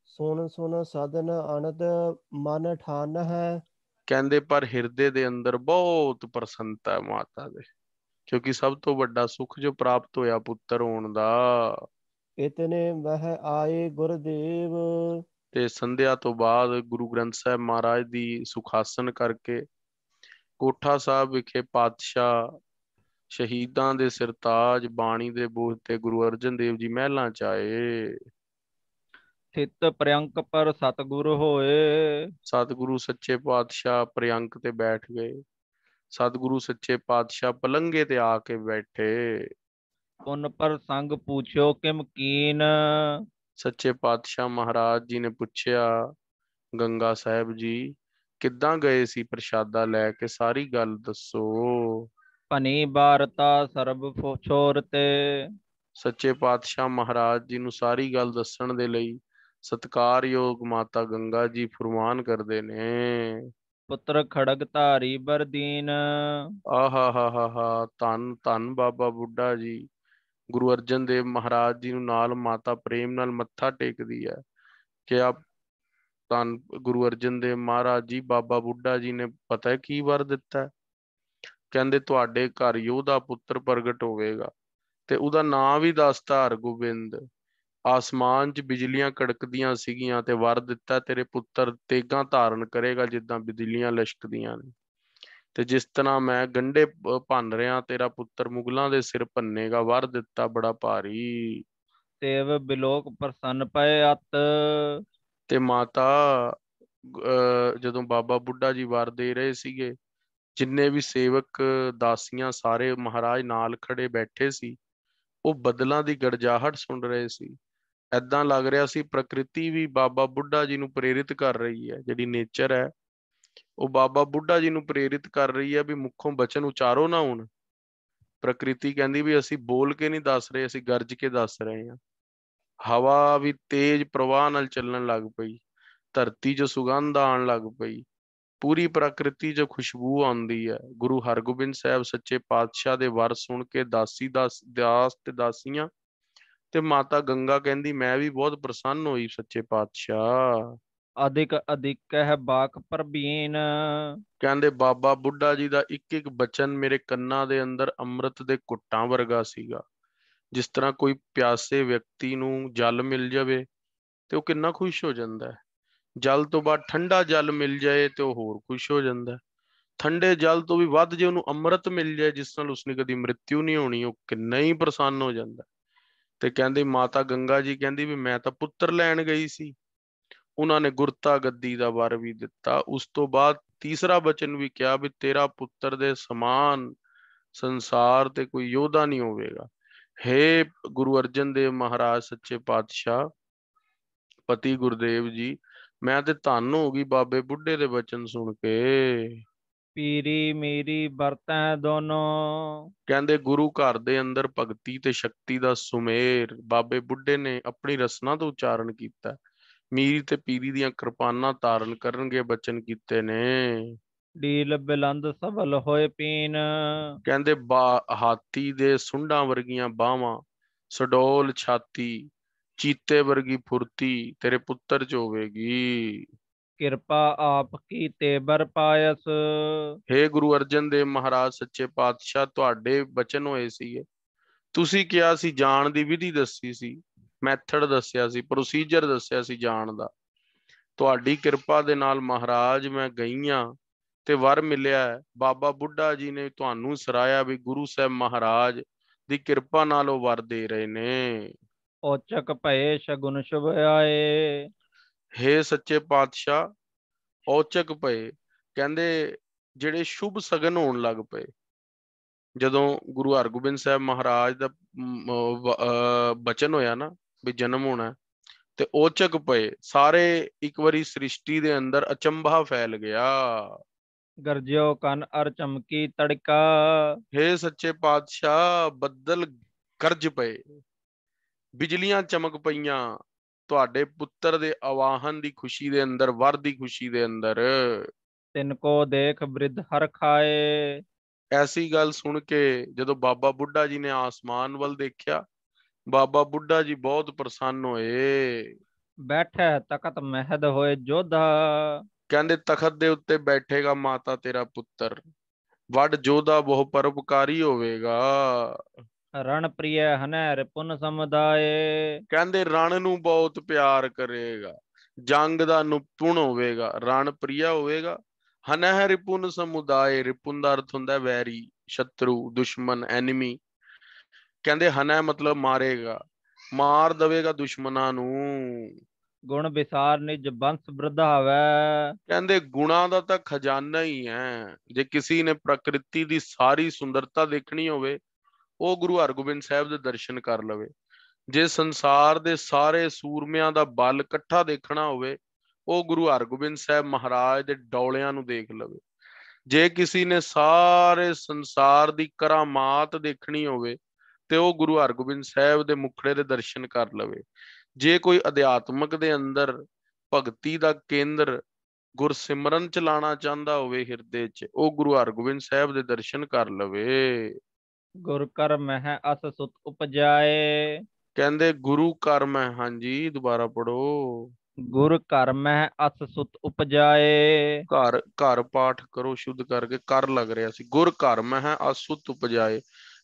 ਸੋਨ ਸੋਨ ਸਾਧਨ ਅਨੰਦ ਮਨ ਠਾਨ ਹੈ ਕਹਿੰਦੇ ਪਰ ਹਿਰਦੇ ਦੇ ਅੰਦਰ ਬਹੁਤ ਪ੍ਰਸੰਨਤਾ ਮਾਤਾ ਦੇ ਕਿਉਂਕਿ ਸਭ ਤੋਂ ਵੱਡਾ ਸੁੱਖ ਜੋ ਪ੍ਰਾਪਤ ਹੋਇਆ ਪੁੱਤਰ ਹੋਣ ਦਾ ਇਤਨੇ ਵਹਿ ਆਏ ਗੁਰਦੇਵ ਤੇ ਸੰਧਿਆ ਤੋਂ ਬਾਅਦ ਗੁਰੂ ਗ੍ਰੰਥ ਸਾਹਿਬ ਮਹਾਰਾਜ ਦੀ ਸੁਖਾਸਨ ਕਰਕੇ ਕੋਠਾ ਸਾਹਿਬ ਵਿਖੇ ਪਾਤਸ਼ਾਹ ਸ਼ਹੀਦਾਂ ਦੇ ਸਰਤਾਜ ਬਾਣੀ ਦੇ ਬੋਝ ਤੇ ਗੁਰੂ ਅਰਜਨ ਦੇਵ ਜੀ ਮਹਿਲਾਂ ਚ ਆਏ ਸਥਿਤ ਪ੍ਰਯੰਕ ਪਰ ਸਤਗੁਰ ਹੋਏ ਸਤਗੁਰੂ ਸੱਚੇ ਪਾਤਸ਼ਾਹ ਪ੍ਰਯੰਕ ਤੇ ਬੈਠ ਗਏ ਸਤਗੁਰੂ ਸੱਚੇ ਪਾਤਸ਼ਾਹ ਪਲੰਗੇ ਤੇ ਆ ਕੇ ਬੈਠੇ ਪੁੰਨ ਪਰ ਸੰਗ ਪੁੱਛਿਓ ਕਿਮ ਕੀਨ ਸੱਚੇ ਪਾਤਸ਼ਾਹ ਮਹਾਰਾਜ ਜੀ ਨੇ ਪੁੱਛਿਆ ਗੰਗਾ ਸਾਹਿਬ ਜੀ ਕਿੱਦਾਂ ਗਏ ਸੀ ਪ੍ਰਸ਼ਾਦਾ ਲੈ ਕੇ ਸਾਰੀ ਗੱਲ ਦੱਸੋ ਪਨੀ ਬਾਰਤਾ ਸਰਬ ਫੋਛੋਰ ਤੇ ਸੱਚੇ ਪਾਤਸ਼ਾਹ ਮਹਾਰਾਜ ਜੀ ਨੂੰ ਸਾਰੀ ਗੱਲ ਦੱਸਣ ਦੇ ਲਈ ਸਤਕਾਰਯੋਗ ਮਾਤਾ ਗੰਗਾ ਜੀ ਫਰਮਾਨ ਕਰਦੇ ਨੇ ਪੁੱਤਰ ਖੜਗ ਧਾਰੀ ਬਰਦੀਨ ਆਹਾ ਹਾ ਹਾ ਹਾ ਤਨ ਤਨ ਬਾਬਾ ਬੁੱਢਾ ਜੀ ਗੁਰੂ ਅਰਜਨ ਦੇਵ ਮਹਾਰਾਜ ਜੀ ਨੂੰ ਨਾਲ ਮਾਤਾ ਪ੍ਰੇਮ ਨਾਲ ਮੱਥਾ ਟੇਕਦੀ ਹੈ ਕਿ ਆਪ ਤਨ ਗੁਰੂ ਅਰਜਨ ਦੇਵ ਮਹਾਰਾਜ ਜੀ ਬਾਬਾ ਬੁੱਢਾ ਜੀ ਨੇ ਪਤਾ ਹੈ ਕੀ ਵਰ ਦਿੱਤਾ ਕਹਿੰਦੇ ਤੁਹਾਡੇ ਘਰ ਯੋਧਾ ਪੁੱਤਰ ਪ੍ਰਗਟ ਹੋਵੇਗਾ ਤੇ ਉਹਦਾ ਨਾਮ ਵੀ ਦਸਤਾਰ ਗੋਬਿੰਦ ਆਸਮਾਨ 'ਚ ਬਿਜਲੀਆਂ ਕੜਕਦੀਆਂ ਸੀਗੀਆਂ ਤੇ ਵਰ ਦਿੱਤਾ ਤੇਰੇ ਪੁੱਤਰ ਤੇਗਾ ਧਾਰਨ ਕਰੇਗਾ ਜਿੱਦਾਂ ਬਿਜਲੀਆਂ ਲਿਸ਼ਕਦੀਆਂ ਨੇ ਤੇ ਜਿਸ ਤਰ੍ਹਾਂ ਮੈਂ ਗੰਡੇ ਭੰਨ ਰਿਆਂ ਤੇਰਾ ਪੁੱਤਰ ਮੁਗਲਾਂ ਦੇ ਸਿਰ ਭੰਨੇਗਾ ਵਰ ਦਿੱਤਾ ਬੜਾ ਭਾਰੀ ਤੇਵ ਬਿਲੋਕ ਪ੍ਰਸੰਨ ਪਏ ਅਤ ਤੇ ਮਾਤਾ ਜਦੋਂ ਬਾਬਾ ਬੁੱਢਾ ਜੀ ਵਰ ਦੇ ਰਹੇ ਸੀਗੇ ਜਿੰਨੇ ਵੀ ਸੇਵਕ ਦਾਸੀਆਂ ਸਾਰੇ ਮਹਾਰਾਜ ਨਾਲ ਖੜੇ ਬੈਠੇ ਸੀ ਉਹ ਬਦਲਾਂ ਦੀ ਗੜਜਾਹਟ ਸੁਣ ਰਹੇ ਸੀ ਐਦਾਂ ਲੱਗ ਰਿਹਾ ਸੀ ਪ੍ਰਕਿਰਤੀ ਵੀ ਬਾਬਾ ਬੁੱਢਾ ਜੀ ਨੂੰ ਪ੍ਰੇਰਿਤ ਕਰ ਰਹੀ ਹੈ ਜਿਹੜੀ ਨੇਚਰ ਹੈ ਉਹ ਬਾਬਾ ਬੁੱਢਾ ਜੀ ਨੂੰ ਪ੍ਰੇਰਿਤ ਕਰ ਰਹੀ ਹੈ ਵੀ ਮੁੱਖੋਂ ਬਚਨ ਉਚਾਰੋ ਨਾ ਹੁਣ ਪ੍ਰਕਿਰਤੀ ਕਹਿੰਦੀ ਵੀ ਅਸੀਂ ਬੋਲ ਕੇ ਨਹੀਂ ਦੱਸ ਰਹੇ ਅਸੀਂ ਗਰਜ ਕੇ ਦੱਸ ਰਹੇ ਹਾਂ ਹਵਾ ਵੀ ਤੇਜ਼ ਪ੍ਰਵਾਹ ਨਾਲ ਚੱਲਣ ਲੱਗ ਪਈ ਧਰਤੀ 'ਚ ਸੁਗੰਧ ਆਣ ਲੱਗ ਪਈ ਪੂਰੀ ਪ੍ਰਕਿਰਤੀ 'ਚ ਖੁਸ਼ਬੂ ਆਉਂਦੀ ਹੈ ਗੁਰੂ ਹਰਗੋਬਿੰਦ ਸਾਹਿਬ ਸੱਚੇ ਪਾਤਸ਼ਾਹ ਦੇ ਵਰ ਸੁਣ ਕੇ ਦਾਸੀ ਦਾਸ ਦਾਸ ਤੇ ਦਾਸੀਆਂ ਤੇ ਮਾਤਾ ਗੰਗਾ ਕਹਿੰਦੀ ਮੈਂ ਵੀ ਬਹੁਤ ਪ੍ਰਸੰਨ ਹੋਈ ਸੱਚੇ ਪਾਤਸ਼ਾਹ ਅਧਿਕ ਅਧਿਕ ਹੈ ਬਾਕ ਪਰਬੀਨ ਕਹਿੰਦੇ ਬਾਬਾ ਬੁੱਢਾ ਜੀ ਦਾ ਇੱਕ ਇੱਕ ਬਚਨ ਮੇਰੇ ਕੰਨਾਂ ਦੇ ਅੰਦਰ ਅੰਮ੍ਰਿਤ ਦੇ ਕੁੱਟਾਂ ਵਰਗਾ ਸੀਗਾ ਜਿਸ ਤਰ੍ਹਾਂ ਕੋਈ ਪਿਆਸੇ ਵਿਅਕਤੀ ਨੂੰ ਜਲ ਮਿਲ ਜਾਵੇ ਤੇ ਉਹ ਕਿੰਨਾ ਖੁਸ਼ ਹੋ ਜਾਂਦਾ ਹੈ ਜਲ ਤੋਂ ਬਾਅਦ ਠੰਡਾ ਜਲ ਮਿਲ ਜਾਏ ਤੇ ਉਹ ਹੋਰ ਖੁਸ਼ ਹੋ ਜਾਂਦਾ ਠੰਡੇ ਜਲ ਤੋਂ ਵੀ ਵੱਧ ਜੇ ਉਹਨੂੰ ਅੰਮ੍ਰਿਤ ਮਿਲ ਜਾਏ ਜਿਸ ਨਾਲ ਉਸਨੇ ਕਦੀ ਮ੍ਰਿਤਿਉ ਨਹੀਂ ਹੋਣੀ ਉਹ ਕਿੰਨਾ ਹੀ ਪ੍ਰਸੰਨ ਹੋ ਜਾਂਦਾ ਤੇ ਕਹਿੰਦੇ ਮਾਤਾ ਗੰਗਾ ਜੀ ਕਹਿੰਦੀ ਵੀ ਮੈਂ ਤਾਂ ਪੁੱਤਰ ਲੈਣ ਗਈ ਸੀ ਉਹਨਾਂ ਨੇ ਗੁਰਤਾ ਗੱਦੀ ਦਾ ਵਰ ਵੀ ਦਿੱਤਾ ਉਸ ਤੋਂ ਬਾਅਦ ਤੀਸਰਾ ਬਚਨ ਵੀ ਕਿਹਾ ਵੀ ਤੇਰਾ ਪੁੱਤਰ ਦੇ ਸਮਾਨ ਸੰਸਾਰ ਤੇ ਕੋਈ ਯੋਧਾ ਨਹੀਂ ਹੋਵੇਗਾ ਹੇ ਗੁਰੂ ਅਰਜਨ ਦੇਵ ਮਹਾਰਾਜ ਸੱਚੇ ਪਾਤਸ਼ਾਹ ਪਤੀ ਗੁਰਦੇਵ ਜੀ ਮੈਂ ਤੇ ਧੰਨ ਹੋ ਗਈ ਬਾਬੇ ਬੁੱਢੇ ਦੇ ਬਚਨ ਸੁਣ ਕੇ ਪੀਰੀ ਮੇਰੀ ਵਰਤੈ ਦੋਨੋ ਕਹਿੰਦੇ ਗੁਰੂ ਘਰ ਦੇ ਅੰਦਰ ਭਗਤੀ ਤੇ ਸ਼ਕਤੀ ਦਾ ਸੁਮੇਰ ਬਾਬੇ ਬੁੱਢੇ ਨੇ ਆਪਣੀ ਰਸਨਾ ਤੋਂ ਉਚਾਰਨ ਕੀਤਾ ਮੀਰੀ ਤੇ ਪੀਰੀ ਦੀਆਂ ਕਿਰਪਾਨਾਂ ਤਾਰਨ ਕਰਨਗੇ ਬਚਨ ਕੀਤੇ ਨੇ ਢੀਲ ਬਿਲੰਦ ਸਵਲ ਹੋਏ ਪੀਨ ਕਹਿੰਦੇ ਹਾਤੀ ਦੇ ਸੁੰਡਾਂ ਵਰਗੀਆਂ ਬਾਹਾਂ ਸਡੋਲ ਛਾਤੀ ਚੀਤੇ ਵਰਗੀ ਫੁਰਤੀ ਤੇਰੇ ਪੁੱਤਰ ਚ ਹੋਵੇਗੀ ਕਿਰਪਾ ਆਪ ਕੀ ਤੇ ਬਰ ਪਾਇਸ हे ਗੁਰੂ ਅਰਜਨ ਦੇਵ ਮਹਾਰਾਜ ਸੱਚੇ ਪਾਤਸ਼ਾਹ ਤੁਹਾਡੇ ਬਚਨ ਹੋਏ ਸੀਗੇ ਤੁਸੀਂ ਕਿਹਾ ਸੀ ਜਾਣ ਦੀ ਵਿਧੀ ਦੱਸੀ ਸੀ ਮੈਥਡ ਦੱਸਿਆ ਸੀ ਪ੍ਰੋਸੀਜਰ ਦੱਸਿਆ ਸੀ ਜਾਣ ਦਾ ਤੁਹਾਡੀ ਕਿਰਪਾ ਦੇ ਨਾਲ ਮਹਾਰਾਜ ਮੈਂ ਗਈਆਂ ਤੇ ਵਰ ਮਿਲਿਆ ਬਾਬਾ ਬੁੱਢਾ ਜੀ ਨੇ ਤੁਹਾਨੂੰ ਸਰਾਇਆ ਵੀ ਗੁਰੂ ਸਾਹਿਬ ਮਹਾਰਾਜ ਦੀ ਕਿਰਪਾ ਨਾਲ ਉਹ ਵਰ ਦੇ ਰਹੇ ਨੇ ਔਚਕ ਭਏ ਸ਼ਗੁਨ ਸ਼ੁਭ ਆਏ ਹੇ ਸੱਚੇ ਪਾਤਸ਼ਾਹ ਔਚਕ ਪਏ ਕਹਿੰਦੇ ਜਿਹੜੇ ਸ਼ੁਭ ਸਗਨ ਹੋਣ ਲੱਗ ਪਏ ਜਦੋਂ ਗੁਰੂ ਹਰਗੋਬਿੰਦ ਸਾਹਿਬ ਮਹਾਰਾਜ ਦਾ ਬਚਨ ਹੋਇਆ ਨਾ ਵੀ ਜਨਮ ਹੋਣਾ ਤੇ ਔਚਕ ਪਏ ਸਾਰੇ ਇੱਕ ਵਾਰੀ ਸ੍ਰਿਸ਼ਟੀ ਦੇ ਅੰਦਰ ਅਚੰਭਾ ਫੈਲ ਗਿਆ ਗਰਜਿਓ ਕੰਨ ਅਰ ਚਮਕੀ ਤੜਕਾ ਹੇ ਸੱਚੇ ਪਾਤਸ਼ਾਹ ਬੱਦਲ ਗਰਜ ਪਏ ਬਿਜਲੀਆਂ ਚਮਕ ਪਈਆਂ ਤੁਹਾਡੇ ਪੁੱਤਰ ਦੇ ਆਵਾਹਨ ਦੀ ਖੁਸ਼ੀ ਦੇ ਅੰਦਰ ਵਰ ਦੀ ਖੁਸ਼ੀ ਦੇ ਅੰਦਰ ਤਿੰਨ ਕੋ ਦੇਖ ਬ੍ਰਿਧ ਹਰ ਖਾਏ ਐਸੀ ਗੱਲ ਸੁਣ ਕੇ ਜਦੋਂ ਬਾਬਾ ਬੁੱਢਾ ਜੀ ਨੇ ਆਸਮਾਨ ਵੱਲ ਦੇਖਿਆ ਬਾਬਾ ਬੁੱਢਾ ਜੀ ਬਹੁਤ ਪ੍ਰਸੰਨ ਹੋਏ ਬੈਠਾ ਤਖਤ ਮਹਿਦ ਹੋਏ ਜੋਧਾ ਕਹਿੰਦੇ ਤਖਤ ਦੇ ਉੱਤੇ ਬੈਠੇਗਾ ਮਾਤਾ ਤੇਰਾ ਪੁੱਤਰ ਵੱਡ ਜੋਧਾ ਬਹੁ ਪਰਉਪਕਾਰੀ ਹੋਵੇਗਾ ਰਣ ਪ੍ਰਿਯ ਹਨੈ ਰਿਪੁਨ ਸਮਦਾਏ ਕਹਿੰਦੇ ਰਣ ਨੂੰ ਬਹੁਤ ਪਿਆਰ ਕਰੇਗਾ ਜੰਗ ਦਾ ਨੁਪੁਣ ਹੋਵੇਗਾ ਰਣ ਪ੍ਰਿਯ ਹੋਵੇਗਾ ਹਨਹਿ ਰਿਪੁਨ ਸਮੁਦਾਏ ਰਿਪੁਨ ਦਾ ਅਰਥ ਹੁੰਦਾ ਵੈਰੀ ਸ਼ਤਰੂ ਦੁਸ਼ਮਨ ਐਨਮੀ ਕਹਿੰਦੇ ਹਨੈ ਮਤਲਬ ਮਾਰੇਗਾ ਮਾਰ ਦੇਵੇਗਾ ਦੁਸ਼ਮਨਾਂ ਨੂੰ ਗੁਣ ਵਿਸਾਰ ਨਿਜ ਬੰਸ ਵਰਧਾਵੇ ਕਹਿੰਦੇ ਗੁਣਾ ਦਾ ਤਾਂ ਖਜ਼ਾਨਾ ਹੀ ਹੈ ਜੇ ਕਿਸੇ ਨੇ ਪ੍ਰਕਿਰਤੀ ਦੀ ਸਾਰੀ ਸੁੰਦਰਤਾ ਦੇਖਣੀ ਹੋਵੇ ਉਹ ਗੁਰੂ ਹਰਗੋਬਿੰਦ ਸਾਹਿਬ ਦੇ ਦਰਸ਼ਨ ਕਰ ਲਵੇ ਜੇ ਸੰਸਾਰ ਦੇ ਸਾਰੇ ਸੂਰਮਿਆਂ ਦਾ ਬਲ ਇਕੱਠਾ ਦੇਖਣਾ ਹੋਵੇ ਉਹ ਗੁਰੂ ਹਰਗੋਬਿੰਦ ਸਾਹਿਬ ਮਹਾਰਾਜ ਦੇ ਡੌਲਿਆਂ ਨੂੰ ਦੇਖ ਲਵੇ ਜੇ ਕਿਸੇ ਨੇ ਸਾਰੇ ਸੰਸਾਰ ਦੀ ਕਰਾਮਾਤ ਦੇਖਣੀ ਹੋਵੇ ਤੇ ਉਹ ਗੁਰੂ ਹਰਗੋਬਿੰਦ ਸਾਹਿਬ ਦੇ ਮੁਖੜੇ ਦੇ ਦਰਸ਼ਨ ਕਰ ਲਵੇ ਜੇ ਕੋਈ ਅਧਿਆਤਮਕ ਦੇ ਅੰਦਰ ਭਗਤੀ ਦਾ ਕੇਂਦਰ ਗੁਰਸਿਮਰਨ ਚਲਾਣਾ ਚਾਹੁੰਦਾ ਹੋਵੇ ਹਿਰਦੇ 'ਚ ਉਹ ਗੁਰੂ ਹਰਗੋਬਿੰਦ ਸਾਹਿਬ ਦੇ ਦਰਸ਼ਨ ਕਰ ਲਵੇ ਗੁਰ ਕਰ ਮਹਿ ਅਸ ਸੁਤ ਉਪਜਾਏ ਕਹਿੰਦੇ ਗੁਰੂ ਕਰ ਮੈਂ ਹਾਂਜੀ ਦੁਬਾਰਾ ਪੜੋ ਗੁਰ ਘਰ ਮੈਂ ਅਸ ਸੁਤ ਉਪਜਾਏ ਘਰ ਘਰ ਪਾਠ ਕਰੋ ਸ਼ੁੱਧ ਕਰਕੇ ਕਰ ਲੱਗ ਰਿਹਾ ਸੀ ਗੁਰ ਘਰ ਮੈਂ ਅਸ ਸੁਤ ਉਪਜਾਏ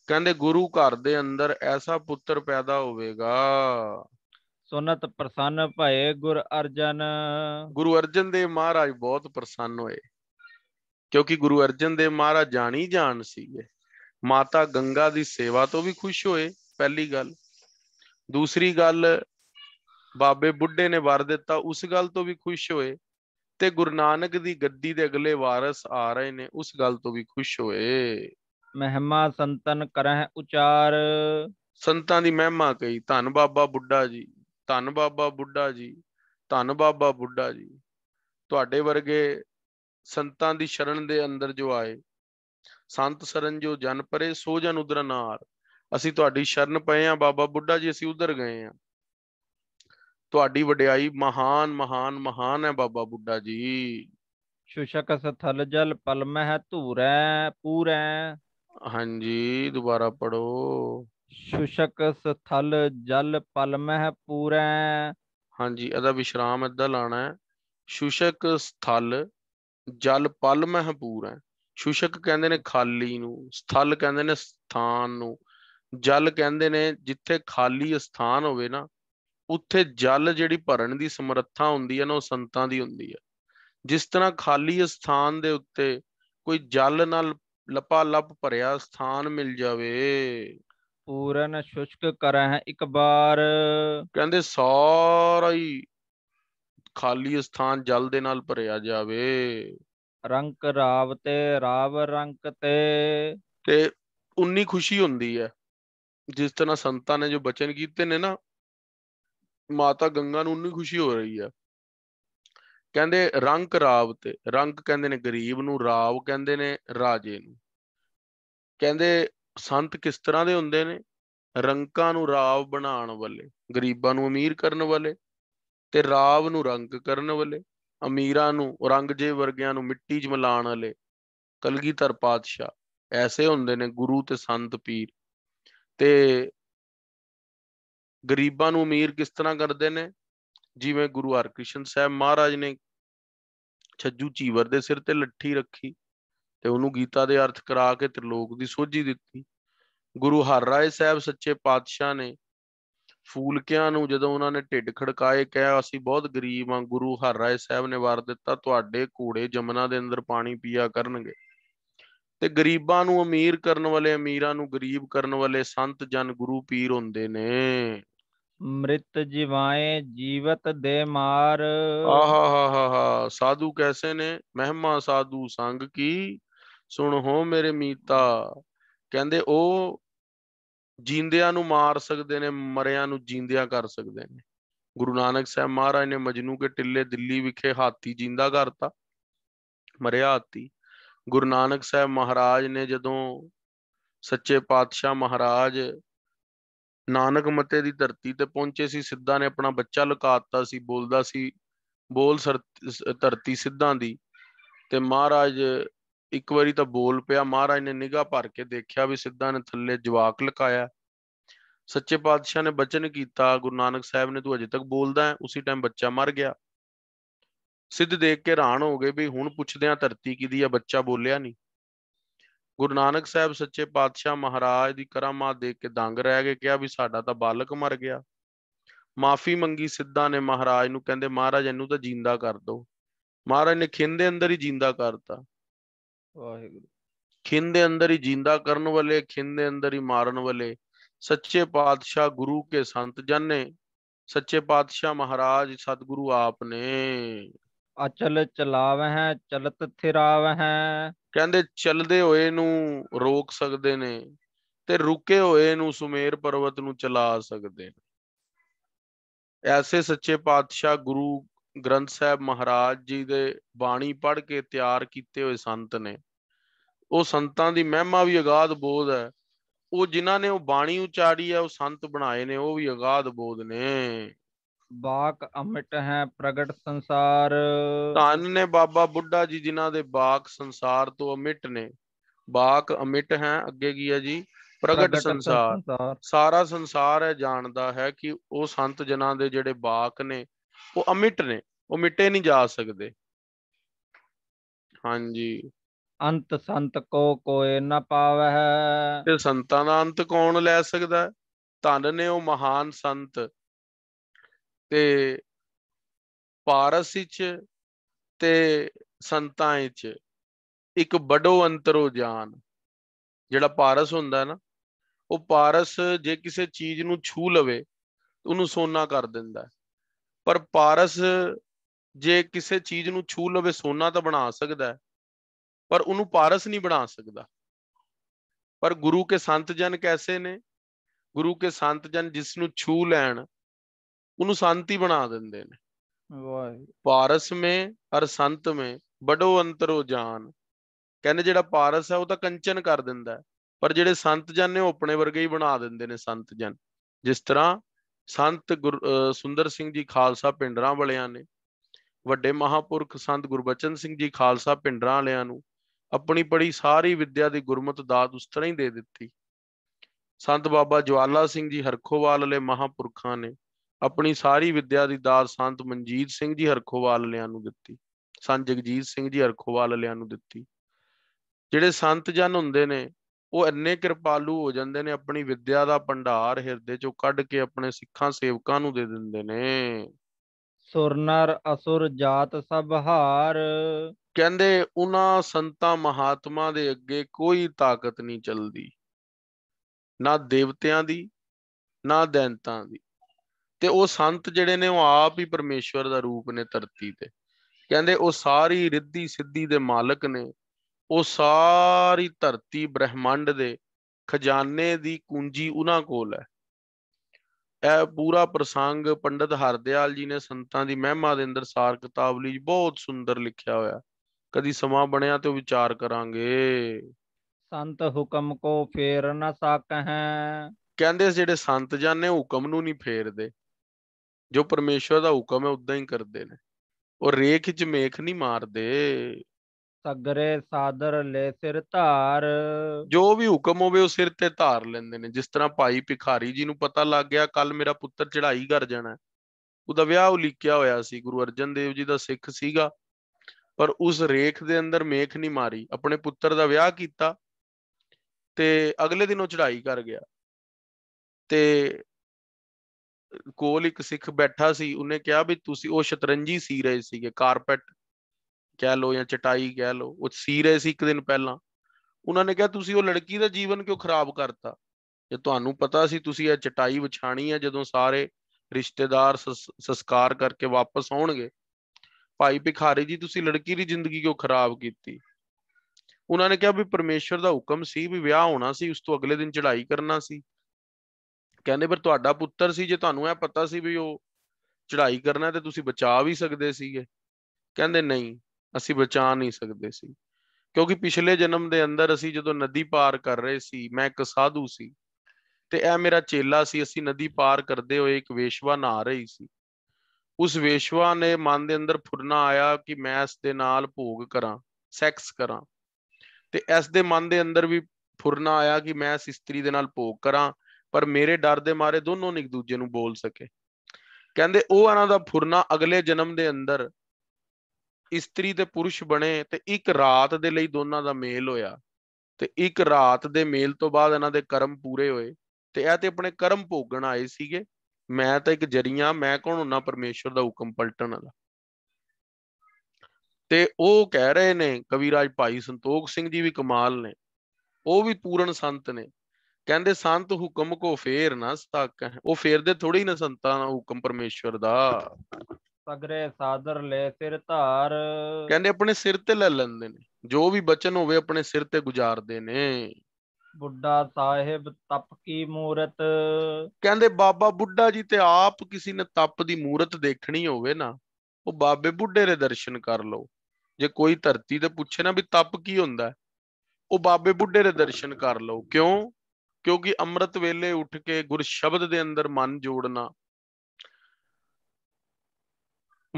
ਕਹਿੰਦੇ ਗੁਰੂ ਘਰ ਦੇ ਅੰਦਰ ਐਸਾ ਪੁੱਤਰ ਪੈਦਾ ਹੋਵੇਗਾ ਸੁਨਤ ਪ੍ਰਸੰਨ ਭਏ ਗੁਰ ਅਰਜਨ ਗੁਰੂ ਅਰਜਨ ਦੇ ਮਹਾਰਾਜ ਬਹੁਤ ਪ੍ਰਸੰਨ ਹੋਏ ਕਿਉਂਕਿ ਗੁਰੂ ਅਰਜਨ ਦੇ ਮਹਾਰਾਜ ਜਾਣੀ ਜਾਣ ਸੀਗੇ ਮਾਤਾ ਗੰਗਾ ਦੀ ਸੇਵਾ ਤੋਂ ਵੀ ਖੁਸ਼ ਹੋਏ ਪਹਿਲੀ ਗੱਲ ਦੂਸਰੀ ਗੱਲ ਬਾਬੇ ਬੁੱਢੇ ਨੇ ਵਰ ਦਿੱਤਾ ਉਸ ਗੱਲ ਤੋਂ ਵੀ ਖੁਸ਼ ਹੋਏ ਤੇ ਗੁਰੂ ਨਾਨਕ ਦੀ ਗੱਦੀ ਦੇ ਅਗਲੇ ਵਾਰਿਸ ਆ ਰਹੇ ਨੇ ਉਸ ਗੱਲ ਤੋਂ ਵੀ ਖੁਸ਼ ਹੋਏ ਮਹਿਮਾ ਸੰਤਨ ਕਰਹਿ ਉਚਾਰ ਸੰਤਾਂ ਦੀ ਮਹਿਮਾ ਕਹੀ ਧੰਨ ਬਾਬਾ ਬੁੱਢਾ ਜੀ ਧੰਨ ਬਾਬਾ ਬੁੱਢਾ ਜੀ ਧੰਨ ਬਾਬਾ ਬੁੱਢਾ ਜੀ ਤੁਹਾਡੇ ਵਰਗੇ ਸੰਤਾਂ ਦੀ ਸ਼ਰਨ ਦੇ ਅੰਦਰ ਜੋ ਆਏ ਸੰਤ ਸਰਨ ਜੋ ਜਨ ਪਰੇ ਸੋ ਜਨ ਉਦਰ ਨਾਰ ਅਸੀਂ ਤੁਹਾਡੀ ਸ਼ਰਨ ਪਏ ਆ ਬਾਬਾ ਬੁੱਢਾ ਜੀ ਅਸੀਂ ਉਧਰ ਗਏ ਆ ਤੁਹਾਡੀ ਵਡਿਆਈ ਮਹਾਨ ਮਹਾਨ ਮਹਾਨ ਹੈ ਬਾਬਾ ਬੁੱਢਾ ਜੀ ਸ਼ੁਸ਼ਕ ਸਥਲ ਜਲ ਮਹ ਧੂਰੈ ਪੂਰੈ ਹਾਂਜੀ ਦੁਬਾਰਾ ਪੜੋ ਸ਼ੁਸ਼ਕ ਸਥਲ ਜਲ ਮਹ ਪੂਰੈ ਹਾਂਜੀ ਇਹਦਾ ਵਿਸ਼ਰਾਮ ਇਦਾਂ ਲਾਣਾ ਹੈ ਸ਼ੁਸ਼ਕ ਸਥਲ ਜਲ ਮਹ ਪੂਰੈ ਸ਼ੂਸ਼ਕ ਕਹਿੰਦੇ ਨੇ ਖਾਲੀ ਨੂੰ ਸਥਲ ਕਹਿੰਦੇ ਨੇ ਸਥਾਨ ਨੂੰ ਜਲ ਕਹਿੰਦੇ ਨੇ ਜਿੱਥੇ ਖਾਲੀ ਸਥਾਨ ਹੋਵੇ ਨਾ ਉੱਥੇ ਜਲ ਜਿਹੜੀ ਭਰਨ ਦੀ ਸਮਰੱਥਾ ਹੁੰਦੀ ਹੈ ਨਾ ਉਹ ਸੰਤਾਂ ਦੀ ਹੁੰਦੀ ਹੈ ਜਿਸ ਤਰ੍ਹਾਂ ਖਾਲੀ ਸਥਾਨ ਦੇ ਉੱਤੇ ਕੋਈ ਜਲ ਨਾਲ ਲਪਾ ਲਪ ਭਰਿਆ ਸਥਾਨ ਮਿਲ ਜਾਵੇ ਪੂਰਨ ਸ਼ੁਸ਼ਕ ਕਰਹਿ ਇੱਕ ਬਾਰ ਕਹਿੰਦੇ ਸਾਰਾ ਹੀ ਖਾਲੀ ਸਥਾਨ ਜਲ ਦੇ ਨਾਲ ਭਰਿਆ ਜਾਵੇ ਰੰਕ ਰਾਵ ਤੇ ਰਾਵ ਰੰਕ ਤੇ ਤੇ ਉਨੀ ਖੁਸ਼ੀ ਹੁੰਦੀ ਹੈ ਜਿਸ ਤਰ੍ਹਾਂ ਸੰਤਾਂ ਨੇ ਜੋ ਬਚਨ ਕੀਤੇ ਨੇ ਨਾ ਮਾਤਾ ਗੰਗਾ ਨੂੰ ਉਨੀ ਖੁਸ਼ੀ ਹੋ ਰਹੀ ਹੈ ਕਹਿੰਦੇ ਰੰਕ ਰਾਵ ਤੇ ਰੰਕ ਕਹਿੰਦੇ ਨੇ ਗਰੀਬ ਨੂੰ ਰਾਵ ਕਹਿੰਦੇ ਨੇ ਰਾਜੇ ਨੂੰ ਕਹਿੰਦੇ ਸੰਤ ਕਿਸ ਤਰ੍ਹਾਂ ਦੇ ਹੁੰਦੇ ਨੇ ਰੰਕਾਂ ਨੂੰ ਰਾਵ ਬਣਾਉਣ ਵਾਲੇ ਗਰੀਬਾਂ ਨੂੰ ਅਮੀਰ ਕਰਨ ਵਾਲੇ ਤੇ ਰਾਵ ਨੂੰ ਰੰਗ ਕਰਨ ਵਾਲੇ ਅਮੀਰਾਂ ਨੂੰ ਔਰੰਗਜ਼ੇਬ ਵਰਗਿਆਂ ਨੂੰ ਮਿੱਟੀ 'ਚ ਮਿਲਾਣ ਵਾਲੇ ਕਲਗੀਧਰ ਪਾਤਸ਼ਾਹ ਐਸੇ ਹੁੰਦੇ ਨੇ ਗੁਰੂ ਤੇ ਸੰਤ ਪੀਰ ਤੇ ਗਰੀਬਾਂ ਨੂੰ ਅਮੀਰ ਕਿਸ ਤਰ੍ਹਾਂ ਕਰਦੇ ਨੇ ਜਿਵੇਂ ਗੁਰੂ ਹਰਕ੍ਰਿਸ਼ਨ ਸਾਹਿਬ ਮਹਾਰਾਜ ਨੇ ਛੱਜੂ ਚੀਵਰ ਦੇ ਸਿਰ ਤੇ ਲੱਠੀ ਰੱਖੀ ਤੇ ਉਹਨੂੰ ਗੀਤਾ ਦੇ ਅਰਥ ਕਰਾ ਕੇ ਤ੍ਰਿਲੋਕ ਦੀ ਸੋਝੀ ਦਿੱਤੀ ਗੁਰੂ ਹਰ ਰਾਏ ਸਾਹਿਬ ਸੱਚੇ ਪਾਤਸ਼ਾਹ ਨੇ ਫੂਲਕਿਆਂ ਨੂੰ ਜਦੋਂ ਉਹਨਾਂ ਨੇ ਢਿੱਡ ਖੜਕਾਏ ਕਿਹਾ ਅਸੀਂ ਬਹੁਤ ਗਰੀਬ ਆ ਗੁਰੂ ਹਰ Rai ਸਾਹਿਬ ਨੇ ਵਾਰ ਦਿੱਤਾ ਤੁਹਾਡੇ ਘੋੜੇ ਜਮਨਾ ਦੇ ਅੰਦਰ ਪਾਣੀ ਪੀਆ ਕਰਨਗੇ ਤੇ ਗਰੀਬਾਂ ਨੂੰ ਅਮੀਰ ਕਰਨ ਵਾਲੇ ਅਮੀਰਾਂ ਨੂੰ ਗਰੀਬ ਕਰਨ ਵਾਲੇ ਸੰਤ ਜਨ ਗੁਰੂ ਪੀਰ ਹੁੰਦੇ ਨੇ ਮ੍ਰਿਤ ਜਿਵਾਏ ਜੀਵਤ ਦੇ ਮਾਰ ਹਾ ਸਾਧੂ ਕੈਸੇ ਨੇ ਮਹਿਮਾ ਸਾਧੂ ਸੰਗ ਕੀ ਸੁਣ ਹੋ ਮੇਰੇ ਮੀਤਾ ਕਹਿੰਦੇ ਉਹ ਜਿੰਦਿਆਂ ਨੂੰ ਮਾਰ ਸਕਦੇ ਨੇ ਮਰਿਆਂ ਨੂੰ ਜਿੰਦਿਆਂ ਕਰ ਸਕਦੇ ਨੇ ਗੁਰੂ ਨਾਨਕ ਸਾਹਿਬ ਮਹਾਰਾਜ ਨੇ ਮਜਨੂ ਕੇ ਟਿੱਲੇ ਦਿੱਲੀ ਵਿਖੇ ਹਾਤੀ ਜਿੰਦਾ ਕਰਤਾ ਮਰਿਆ ਹਾਤੀ ਗੁਰੂ ਨਾਨਕ ਸਾਹਿਬ ਮਹਾਰਾਜ ਨੇ ਜਦੋਂ ਸੱਚੇ ਪਾਤਸ਼ਾਹ ਮਹਾਰਾਜ ਨਾਨਕ ਮਤੇ ਦੀ ਧਰਤੀ ਤੇ ਪਹੁੰਚੇ ਸੀ ਸਿੱਧਾ ਨੇ ਆਪਣਾ ਬੱਚਾ ਲੁਕਾਤਾ ਸੀ ਬੋਲਦਾ ਸੀ ਬੋਲ ਧਰਤੀ ਸਿੱਧਾਂ ਦੀ ਤੇ ਮਹਾਰਾਜ ਇੱਕ ਵਾਰੀ ਤਾਂ ਬੋਲ ਪਿਆ ਮਹਾਰਾਜ ਨੇ ਨਿਗਾਹ ਭਰ ਕੇ ਦੇਖਿਆ ਵੀ ਸਿੱਧਾ ਨੇ ਥੱਲੇ ਜਵਾਕ ਲਕਾਇਆ ਸੱਚੇ ਪਾਤਸ਼ਾਹ ਨੇ ਬਚਨ ਕੀਤਾ ਗੁਰੂ ਨਾਨਕ ਸਾਹਿਬ ਨੇ ਤੂੰ ਅਜੇ ਤੱਕ ਬੋਲਦਾ ਹੈ ਉਸੇ ਟਾਈਮ ਬੱਚਾ ਮਰ ਗਿਆ ਸਿੱਧ ਦੇਖ ਕੇ ਹੈਰਾਨ ਹੋ ਗਏ ਵੀ ਹੁਣ ਪੁੱਛਦੇ ਆ ਧਰਤੀ ਕਿਦੀ ਆ ਬੱਚਾ ਬੋਲਿਆ ਨਹੀਂ ਗੁਰੂ ਨਾਨਕ ਸਾਹਿਬ ਸੱਚੇ ਪਾਤਸ਼ਾਹ ਮਹਾਰਾਜ ਦੀ ਕਰਾਮਾਤ ਦੇਖ ਕੇ ਦੰਗ ਰਹਿ ਗਏ ਕਿਹਾ ਵੀ ਸਾਡਾ ਤਾਂ ਬਾਲਕ ਮਰ ਗਿਆ ਮਾਫੀ ਮੰਗੀ ਸਿੱਧਾ ਨੇ ਮਹਾਰਾਜ ਨੂੰ ਕਹਿੰਦੇ ਮਹਾਰਾਜ ਇਹਨੂੰ ਤਾਂ ਜਿੰਦਾ ਕਰ ਦਿਓ ਮਹਾਰਾਜ ਨੇ ਖਿੰਦੇ ਅੰਦਰ ਹੀ ਜਿੰਦਾ ਕਰਤਾ ਵਾਹਿਗੁਰੂ ਖਿੰਦ ਦੇ ਅੰਦਰ ਹੀ ਜਿੰਦਾ ਕਰਨ ਵਾਲੇ ਖਿੰਦ ਦੇ ਅੰਦਰ ਹੀ ਮਾਰਨ ਵਾਲੇ ਸੱਚੇ ਪਾਤਸ਼ਾਹ ਗੁਰੂ ਕੇ ਸੰਤ ਜਾਨੇ ਸੱਚੇ ਪਾਤਸ਼ਾਹ ਮਹਾਰਾਜ ਸਤਿਗੁਰੂ ਆਪ ਨੇ ਅਚਲ ਚਲਾਵਹਿ ਚਲਤ ਥਿਰਾਵਹਿ ਕਹਿੰਦੇ ਚਲਦੇ ਹੋਏ ਨੂੰ ਰੋਕ ਸਕਦੇ ਨੇ ਤੇ ਰੁਕੇ ਹੋਏ ਨੂੰ ਸੁਮੇਰ ਪਰਵਤ ਨੂੰ ਚਲਾ ਸਕਦੇ ਐਸੇ ਸੱਚੇ ਪਾਤਸ਼ਾਹ ਗੁਰੂ ਗ੍ਰੰਥ ਸਾਹਿਬ ਮਹਾਰਾਜ ਜੀ ਦੇ ਬਾਣੀ ਪੜ੍ਹ ਕੇ ਤਿਆਰ ਕੀਤੇ ਹੋਏ ਸੰਤ ਨੇ ਉਹ ਸੰਤਾਂ ਦੀ ਮਹਿਮਾ ਵੀ ਅਗਾਧ ਬੋਧ ਹੈ ਉਹ ਜਿਨ੍ਹਾਂ ਨੇ ਉਹ ਬਾਣੀ ਉਚਾਰੀ ਹੈ ਉਹ ਸੰਤ ਬਣਾਏ ਨੇ ਉਹ ਵੀ ਅਗਾਧ ਬੋਧ ਨੇ ਬਾਕ ਅਮਟ ਹੈ ਪ੍ਰਗਟ ਸੰਸਾਰ ਧੰਨ ਨੇ ਬਾਬਾ ਬੁੱਢਾ ਜੀ ਜਿਨ੍ਹਾਂ ਦੇ ਬਾਕ ਸੰਸਾਰ ਤੋਂ ਅਮਿਟ ਨੇ ਬਾਕ ਅਮਿਟ ਹੈ ਅੱਗੇ ਕੀ ਹੈ ਜੀ ਪ੍ਰਗਟ ਸੰਸਾਰ ਸਾਰਾ ਸੰਸਾਰ ਹੈ ਜਾਣਦਾ ਹੈ ਕਿ ਉਹ ਸੰਤ ਜਨਾਂ ਦੇ ਜਿਹੜੇ ਬਾਕ ਨੇ ਉਹ ਅਮਿਟ ਨੇ ਉਹ ਮਿਟੇ ਨਹੀਂ ਜਾ ਸਕਦੇ ਹਾਂਜੀ ਅੰਤ ਸੰਤ ਕੋ ਕੋਏ ਨਾ ਪਾਵਹਿ ਤੇ ਸੰਤਾਂ ਦਾ ਅੰਤ ਕੌਣ ਲੈ ਸਕਦਾ ਧਨ ਨੇ ਉਹ ਮਹਾਨ ਸੰਤ ਤੇ ਪਾਰਸ ਵਿੱਚ ਤੇ ਸੰਤਾਂ ਵਿੱਚ ਇੱਕ ਬੜੋ ਅੰਤਰੋ ਜਾਨ ਜਿਹੜਾ ਪਾਰਸ ਹੁੰਦਾ ਨਾ ਉਹ ਪਾਰਸ ਜੇ ਕਿਸੇ ਚੀਜ਼ ਨੂੰ ਛੂ ਲਵੇ ਉਹਨੂੰ ਸੋਨਾ ਕਰ ਦਿੰਦਾ ਪਰ ਪਾਰਸ ਜੇ ਕਿਸੇ ਚੀਜ਼ ਨੂੰ ਛੂ ਲਵੇ ਸੋਨਾ ਤਾਂ ਬਣਾ ਸਕਦਾ ਪਰ ਉਹਨੂੰ ਪਾਰਸ ਨਹੀਂ ਬਣਾ ਸਕਦਾ ਪਰ ਗੁਰੂ ਕੇ ਸੰਤ ਜਨ ਕੈਸੇ ਨੇ ਗੁਰੂ ਕੇ ਸੰਤ ਜਨ ਜਿਸ ਨੂੰ ਛੂ ਲੈਣ ਉਹਨੂੰ ਸ਼ਾਂਤੀ ਬਣਾ ਦਿੰਦੇ ਨੇ ਵਾਹ ਪਾਰਸ ਮੇ ਅਰ ਸੰਤ ਮੇ ਬੜੋ ਅੰਤਰੋ ਜਾਨ ਕਹਿੰਦੇ ਜਿਹੜਾ ਪਾਰਸ ਹੈ ਉਹ ਤਾਂ ਕੰਚਨ ਕਰ ਦਿੰਦਾ ਪਰ ਜਿਹੜੇ ਸੰਤ ਜਨ ਨੇ ਉਹ ਆਪਣੇ ਵਰਗੇ ਹੀ ਬਣਾ ਦਿੰਦੇ ਨੇ ਸੰਤ ਜਨ ਜਿਸ ਤਰ੍ਹਾਂ ਸੰਤ ਸੁੰਦਰ ਸਿੰਘ ਜੀ ਖਾਲਸਾ ਪਿੰਡਰਾਂ ਵਾਲਿਆਂ ਨੇ ਵੱਡੇ ਮਹਾਪੁਰਖ ਸੰਤ ਗੁਰਬਚਨ ਸਿੰਘ ਜੀ ਖਾਲਸਾ ਪਿੰਡਰਾਂ ਵਾਲਿਆਂ ਨੂੰ ਆਪਣੀ ਪੜੀ ਸਾਰੀ ਵਿੱਦਿਆ ਦੀ ਗੁਰਮਤ ਦਾਤ ਉਸ ਤਰ੍ਹਾਂ ਹੀ ਦੇ ਦਿੱਤੀ ਸੰਤ ਬਾਬਾ ਜਵਾਲਾ ਸਿੰਘ ਜੀ ਹਰਖੋਵਾਲ ਵਾਲੇ ਮਹਾਪੁਰਖਾਂ ਨੇ ਆਪਣੀ ਸਾਰੀ ਵਿੱਦਿਆ ਦੀ ਦਾਤ ਸੰਤ ਮਨਜੀਤ ਸਿੰਘ ਜੀ ਹਰਖੋਵਾਲ ਵਾਲਿਆਂ ਨੂੰ ਦਿੱਤੀ ਸੰਤ ਜਗਜੀਤ ਸਿੰਘ ਜੀ ਹਰਖੋਵਾਲ ਵਾਲਿਆਂ ਨੂੰ ਦਿੱਤੀ ਜਿਹੜੇ ਸੰਤ ਜਨ ਹੁੰਦੇ ਨੇ ਉਹ ਇੰਨੇ ਕਿਰਪਾਲੂ ਹੋ ਜਾਂਦੇ ਨੇ ਆਪਣੀ ਵਿਦਿਆ ਦਾ ਭੰਡਾਰ ਹਿਰਦੇ ਚੋਂ ਕੱਢ ਕੇ ਆਪਣੇ ਸਿੱਖਾਂ ਸੇਵਕਾਂ ਨੂੰ ਦੇ ਦਿੰਦੇ ਨੇ ਸੁਰ ਨਰ ਅਸੁਰ ਜਾਤ ਸਭ ਹਾਰ ਕਹਿੰਦੇ ਉਹਨਾਂ ਸੰਤਾਂ ਮਹਾਤਮਾ ਦੇ ਅੱਗੇ ਕੋਈ ਤਾਕਤ ਨਹੀਂ ਚੱਲਦੀ ਨਾ ਦੇਵਤਿਆਂ ਦੀ ਨਾ ਦੈਂਤਾਂ ਦੀ ਤੇ ਉਹ ਸੰਤ ਜਿਹੜੇ ਨੇ ਉਹ ਆਪ ਹੀ ਪਰਮੇਸ਼ਵਰ ਦਾ ਰੂਪ ਨੇ ਧਰਤੀ ਤੇ ਕਹਿੰਦੇ ਉਹ ਸਾਰੀ ਰਿੱਧੀ ਸਿੱਧੀ ਦੇ ਮਾਲਕ ਨੇ ਉਹ ਸਾਰੀ ਧਰਤੀ ਬ੍ਰਹਿਮੰਡ ਦੇ ਖਜ਼ਾਨੇ ਦੀ ਕੁੰਜੀ ਉਹਨਾਂ ਕੋਲ ਹੈ ਇਹ ਪੂਰਾ ਪ੍ਰਸੰਗ ਪੰਡਤ ਹਰਦਿਆਲ ਜੀ ਨੇ ਸੰਤਾਂ ਦੀ ਮਹਿਮਾ ਦੇ ਅੰਦਰ ਸਾਰ ਕਿਤਾਬ ਲਈ ਬਹੁਤ ਸੁੰਦਰ ਲਿਖਿਆ ਹੋਇਆ ਕਦੀ ਸਮਾਂ ਬਣਿਆ ਤੇ ਉਹ ਵਿਚਾਰ ਕਰਾਂਗੇ ਸੰਤ ਹੁਕਮ ਕੋ ਫੇਰ ਨਾ ਸਕਹਿ ਕਹਿੰਦੇ ਜਿਹੜੇ ਸੰਤ ਜਾਣੇ ਹੁਕਮ ਨੂੰ ਨਹੀਂ ਫੇਰਦੇ ਜੋ ਪਰਮੇਸ਼ਵਰ ਦਾ ਹੁਕਮ ਹੈ ਉਦਾਂ ਹੀ ਕਰਦੇ ਨੇ ਉਹ ਰੇਖ ਜਮੇਖ ਨਹੀਂ ਮਾਰਦੇ ਸਗਰੇ ਸਾਦਰ ਲੈ ਸਿਰ ਧਾਰ ਜੋ ਵੀ ਹੁਕਮ ਹੋਵੇ ਉਹ ਸਿਰ ਤੇ ਧਾਰ ਲੈਂਦੇ ਨੇ ਜਿਸ ਤਰ੍ਹਾਂ ਭਾਈ ਭਿਖਾਰੀ ਜੀ ਨੂੰ ਪਤਾ ਲੱਗ ਗਿਆ ਕੱਲ ਮੇਰਾ ਪੁੱਤਰ ਚੜਾਈ ਕਰ ਜਾਣਾ ਉਹਦਾ ਵਿਆਹ ਉਲੀਕਿਆ ਹੋਇਆ ਸੀ ਗੁਰੂ ਅਰਜਨ ਦੇਵ ਜੀ ਦਾ ਸਿੱਖ ਸੀਗਾ ਪਰ ਉਸ ਰੇਖ ਦੇ ਅੰਦਰ ਮੇਖ ਨਹੀਂ ਮਾਰੀ ਆਪਣੇ ਪੁੱਤਰ ਦਾ ਵਿਆਹ ਕੀਤਾ ਤੇ ਅਗਲੇ ਦਿਨ ਉਹ ਚੜਾਈ ਕਰ ਗਿਆ ਤੇ ਕੋਲ ਇੱਕ ਸਿੱਖ ਬੈਠਾ ਸੀ ਉਹਨੇ ਕਿਹਾ ਵੀ ਤੁਸੀਂ ਉਹ ਸ਼ਤਰੰਜੀ ਸੀ ਰਹੇ ਸੀਗੇ ਕਾਰਪੈਟ ਕਹਿ ਲੋ ਜਾਂ ਚਟਾਈ ਕਹਿ ਲੋ ਉਹ ਸੀ ਰਹੇ ਸੀ ਇੱਕ ਦਿਨ ਪਹਿਲਾਂ ਉਹਨਾਂ ਨੇ ਕਿਹਾ ਤੁਸੀਂ ਉਹ ਲੜਕੀ ਦਾ ਜੀਵਨ ਕਿਉਂ ਖਰਾਬ ਕਰਤਾ ਜੇ ਤੁਹਾਨੂੰ ਪਤਾ ਸੀ ਤੁਸੀਂ ਇਹ ਚਟਾਈ ਵਿਛਾਣੀ ਹੈ ਜਦੋਂ ਸਾਰੇ ਰਿਸ਼ਤੇਦਾਰ ਸੰਸਕਾਰ ਕਰਕੇ ਵਾਪਸ ਆਉਣਗੇ ਭਾਈ ਭਿਖਾਰੀ ਜੀ ਤੁਸੀਂ ਲੜਕੀ ਦੀ ਜ਼ਿੰਦਗੀ ਕਿਉਂ ਖਰਾਬ ਕੀਤੀ ਉਹਨਾਂ ਨੇ ਕਿਹਾ ਵੀ ਪਰਮੇਸ਼ਰ ਦਾ ਹੁਕਮ ਸੀ ਵੀ ਵਿਆਹ ਹੋਣਾ ਸੀ ਉਸ ਤੋਂ ਅਗਲੇ ਦਿਨ ਚੜਾਈ ਕਰਨਾ ਸੀ ਕਹਿੰਦੇ ਪਰ ਤੁਹਾਡਾ ਪੁੱਤਰ ਸੀ ਜੇ ਤੁਹਾਨੂੰ ਇਹ ਪਤਾ ਸੀ ਵੀ ਉਹ ਚੜਾਈ ਕਰਨਾ ਤੇ ਤੁਸੀਂ ਬਚਾ ਵੀ ਸਕਦੇ ਸੀਗੇ ਕਹਿੰਦੇ ਨਹੀਂ ਅਸੀਂ ਬਚਾ ਨਹੀਂ ਸਕਦੇ ਸੀ ਕਿਉਂਕਿ ਪਿਛਲੇ ਜਨਮ ਦੇ ਅੰਦਰ ਅਸੀਂ ਜਦੋਂ ਨਦੀ ਪਾਰ ਕਰ ਰਹੇ ਸੀ ਮੈਂ ਇੱਕ ਸਾਧੂ ਸੀ ਤੇ ਇਹ ਮੇਰਾ ਚੇਲਾ ਸੀ ਅਸੀਂ ਨਦੀ ਪਾਰ ਕਰਦੇ ਹੋਏ ਇੱਕ ਵੇਸ਼ਵਾ ਨਹਾ ਰਹੀ ਸੀ ਉਸ ਵੇਸ਼ਵਾ ਨੇ ਮਨ ਦੇ ਅੰਦਰ ਫੁਰਨਾ ਆਇਆ ਕਿ ਮੈਂ ਇਸ ਦੇ ਨਾਲ ਭੋਗ ਕਰਾਂ ਸੈਕਸ ਕਰਾਂ ਤੇ ਇਸ ਦੇ ਮਨ ਦੇ ਅੰਦਰ ਵੀ ਫੁਰਨਾ ਆਇਆ ਕਿ ਮੈਂ ਇਸ ਇਸਤਰੀ ਦੇ ਨਾਲ ਭੋਗ ਕਰਾਂ ਪਰ ਮੇਰੇ ਡਰ ਦੇ ਮਾਰੇ ਦੋਨੋਂ ਇੱਕ ਦੂਜੇ ਨੂੰ ਬੋਲ ਸਕੇ ਕਹਿੰਦੇ ਉਹ ਇਹਨਾਂ ਦਾ ਫੁਰਨਾ ਅਗਲੇ ਜਨਮ ਦੇ ਅੰਦਰ ਇਸਤਰੀ ਤੇ ਪੁਰਸ਼ ਬਣੇ ਤੇ ਇੱਕ ਰਾਤ ਦੇ ਲਈ ਦੋਨਾਂ ਦਾ ਮੇਲ ਹੋਇਆ ਤੇ ਇੱਕ ਰਾਤ ਦੇ ਮੇਲ ਤੋਂ ਬਾਅਦ ਇਹਨਾਂ ਦੇ ਕਰਮ ਪੂਰੇ ਹੋਏ ਤੇ ਇਹ ਤੇ ਆਪਣੇ ਕਰਮ ਭੋਗਣ ਆਏ ਸੀਗੇ ਮੈਂ ਤਾਂ ਇੱਕ ਜਰੀਆ ਮੈਂ ਕੌਣ ਹੁੰਨਾ ਪਰਮੇਸ਼ਰ ਦਾ ਹੁਕਮ ਪਲਟਣ ਵਾਲਾ ਤੇ ਉਹ ਕਹਿ ਰਹੇ ਨੇ ਕਵੀਰਾਜ ਭਾਈ ਸੰਤੋਖ ਸਿੰਘ ਜੀ ਵੀ ਕਮਾਲ ਨੇ ਉਹ ਵੀ ਪੂਰਨ ਸੰਤ ਨੇ ਕਹਿੰਦੇ ਸੰਤ ਹੁਕਮ ਕੋ ਫੇਰ ਨਾ ਸਕ ਉਹ ਫੇਰਦੇ ਥੋੜੀ ਨਾ ਸੰਤਾਂ ਦਾ ਹੁਕਮ ਪਰਮੇਸ਼ਰ ਦਾ ਸਗਰੇ ਸਾਦਰ ਲੈ ਸਿਰ ਧਾਰ ਕਹਿੰਦੇ ਆਪਣੇ ਸਿਰ ਤੇ ਲੈ ਲੈਂਦੇ ਨੇ ਜੋ ਵੀ ਬਚਨ ਹੋਵੇ ਆਪਣੇ ਸਿਰ ਤੇ ਗੁਜ਼ਾਰਦੇ ਨੇ ਬੁੱਢਾ ਸਾਹਿਬ ਤਪ ਕੀ ਮੂਰਤ ਕਹਿੰਦੇ ਬਾਬਾ ਬੁੱਢਾ ਜੀ ਤੇ ਆਪ ਕਿਸੇ ਨੇ ਤਪ ਦੀ ਮੂਰਤ ਦੇਖਣੀ ਹੋਵੇ ਨਾ ਉਹ ਬਾਬੇ ਬੁੱਢੇ ਦੇ ਦਰਸ਼ਨ ਕਰ ਲਓ ਜੇ ਕੋਈ ਧਰਤੀ ਤੇ ਪੁੱਛੇ ਨਾ ਵੀ ਤਪ ਕੀ ਹੁੰਦਾ ਉਹ ਬਾਬੇ ਬੁੱਢੇ ਦੇ ਦਰਸ਼ਨ ਕਰ ਲਓ ਕਿਉਂ ਕਿਉਂਕਿ ਅੰਮ੍ਰਿਤ ਵੇਲੇ ਉੱਠ ਕੇ ਗੁਰ ਸ਼ਬਦ ਦੇ ਅੰਦਰ ਮਨ ਜੋੜਨਾ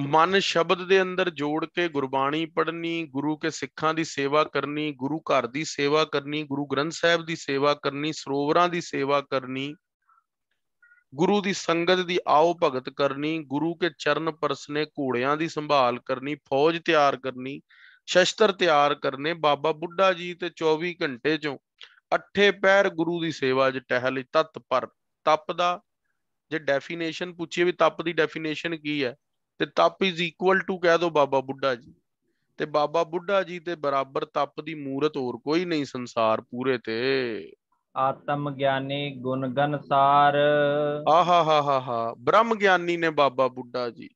ਮਨ ਸ਼ਬਦ ਦੇ ਅੰਦਰ ਜੋੜ ਕੇ ਗੁਰਬਾਣੀ ਪੜ੍ਹਨੀ ਗੁਰੂ ਕੇ ਸਿੱਖਾਂ ਦੀ ਸੇਵਾ ਕਰਨੀ ਗੁਰੂ ਘਰ ਦੀ ਸੇਵਾ ਕਰਨੀ ਗੁਰੂ ਗ੍ਰੰਥ ਸਾਹਿਬ ਦੀ ਸੇਵਾ ਕਰਨੀ ਸਰੋਵਰਾਂ ਦੀ ਸੇਵਾ ਕਰਨੀ ਗੁਰੂ ਦੀ ਸੰਗਤ ਦੀ ਆਓ ਭਗਤ ਕਰਨੀ ਗੁਰੂ ਕੇ ਚਰਨ ਪਰਸਨੇ ਘੋੜਿਆਂ ਦੀ ਸੰਭਾਲ ਕਰਨੀ ਫੌਜ ਤਿਆਰ ਕਰਨੀ ਸ਼ਸਤਰ ਤਿਆਰ ਕਰਨੇ ਬਾਬਾ ਬੁੱਢਾ ਜੀ ਤੇ 24 ਘੰਟੇ ਚੋਂ ਅੱਠੇ ਪੈਰ ਗੁਰੂ ਦੀ ਸੇਵਾ 'ਚ ਟਹਿਲ ਤਤ ਪਰ ਤਪ ਦਾ ਜੇ ਡੈਫੀਨੇਸ਼ਨ ਪੁੱਛੀਏ ਵੀ ਤਪ ਦੀ ਡੈਫੀਨੇਸ਼ਨ ਕੀ ਹੈ ਤੇ ਤਪ ਇਜ਼ ਇਕੁਅਲ ਟੂ ਕਹਿ ਦੋ ਬਾਬਾ ਬੁੱਢਾ ਜੀ ਤੇ ਬਾਬਾ ਬੁੱਢਾ ਜੀ ਤੇ ਬਰਾਬਰ ਤਪ ਦੀ ਮੂਰਤ ਹੋਰ ਕੋਈ ਨਹੀਂ ਸੰਸਾਰ ਪੂਰੇ ਤੇ ਆਤਮ ਗਿਆਨੀ ਗੁਣ ਗਨਸਾਰ ਆਹਾ ਹਾ ਹਾ ਹਾ ਬ੍ਰਹਮ ਗਿਆਨੀ ਨੇ ਬਾਬਾ ਬੁੱਢਾ ਜੀ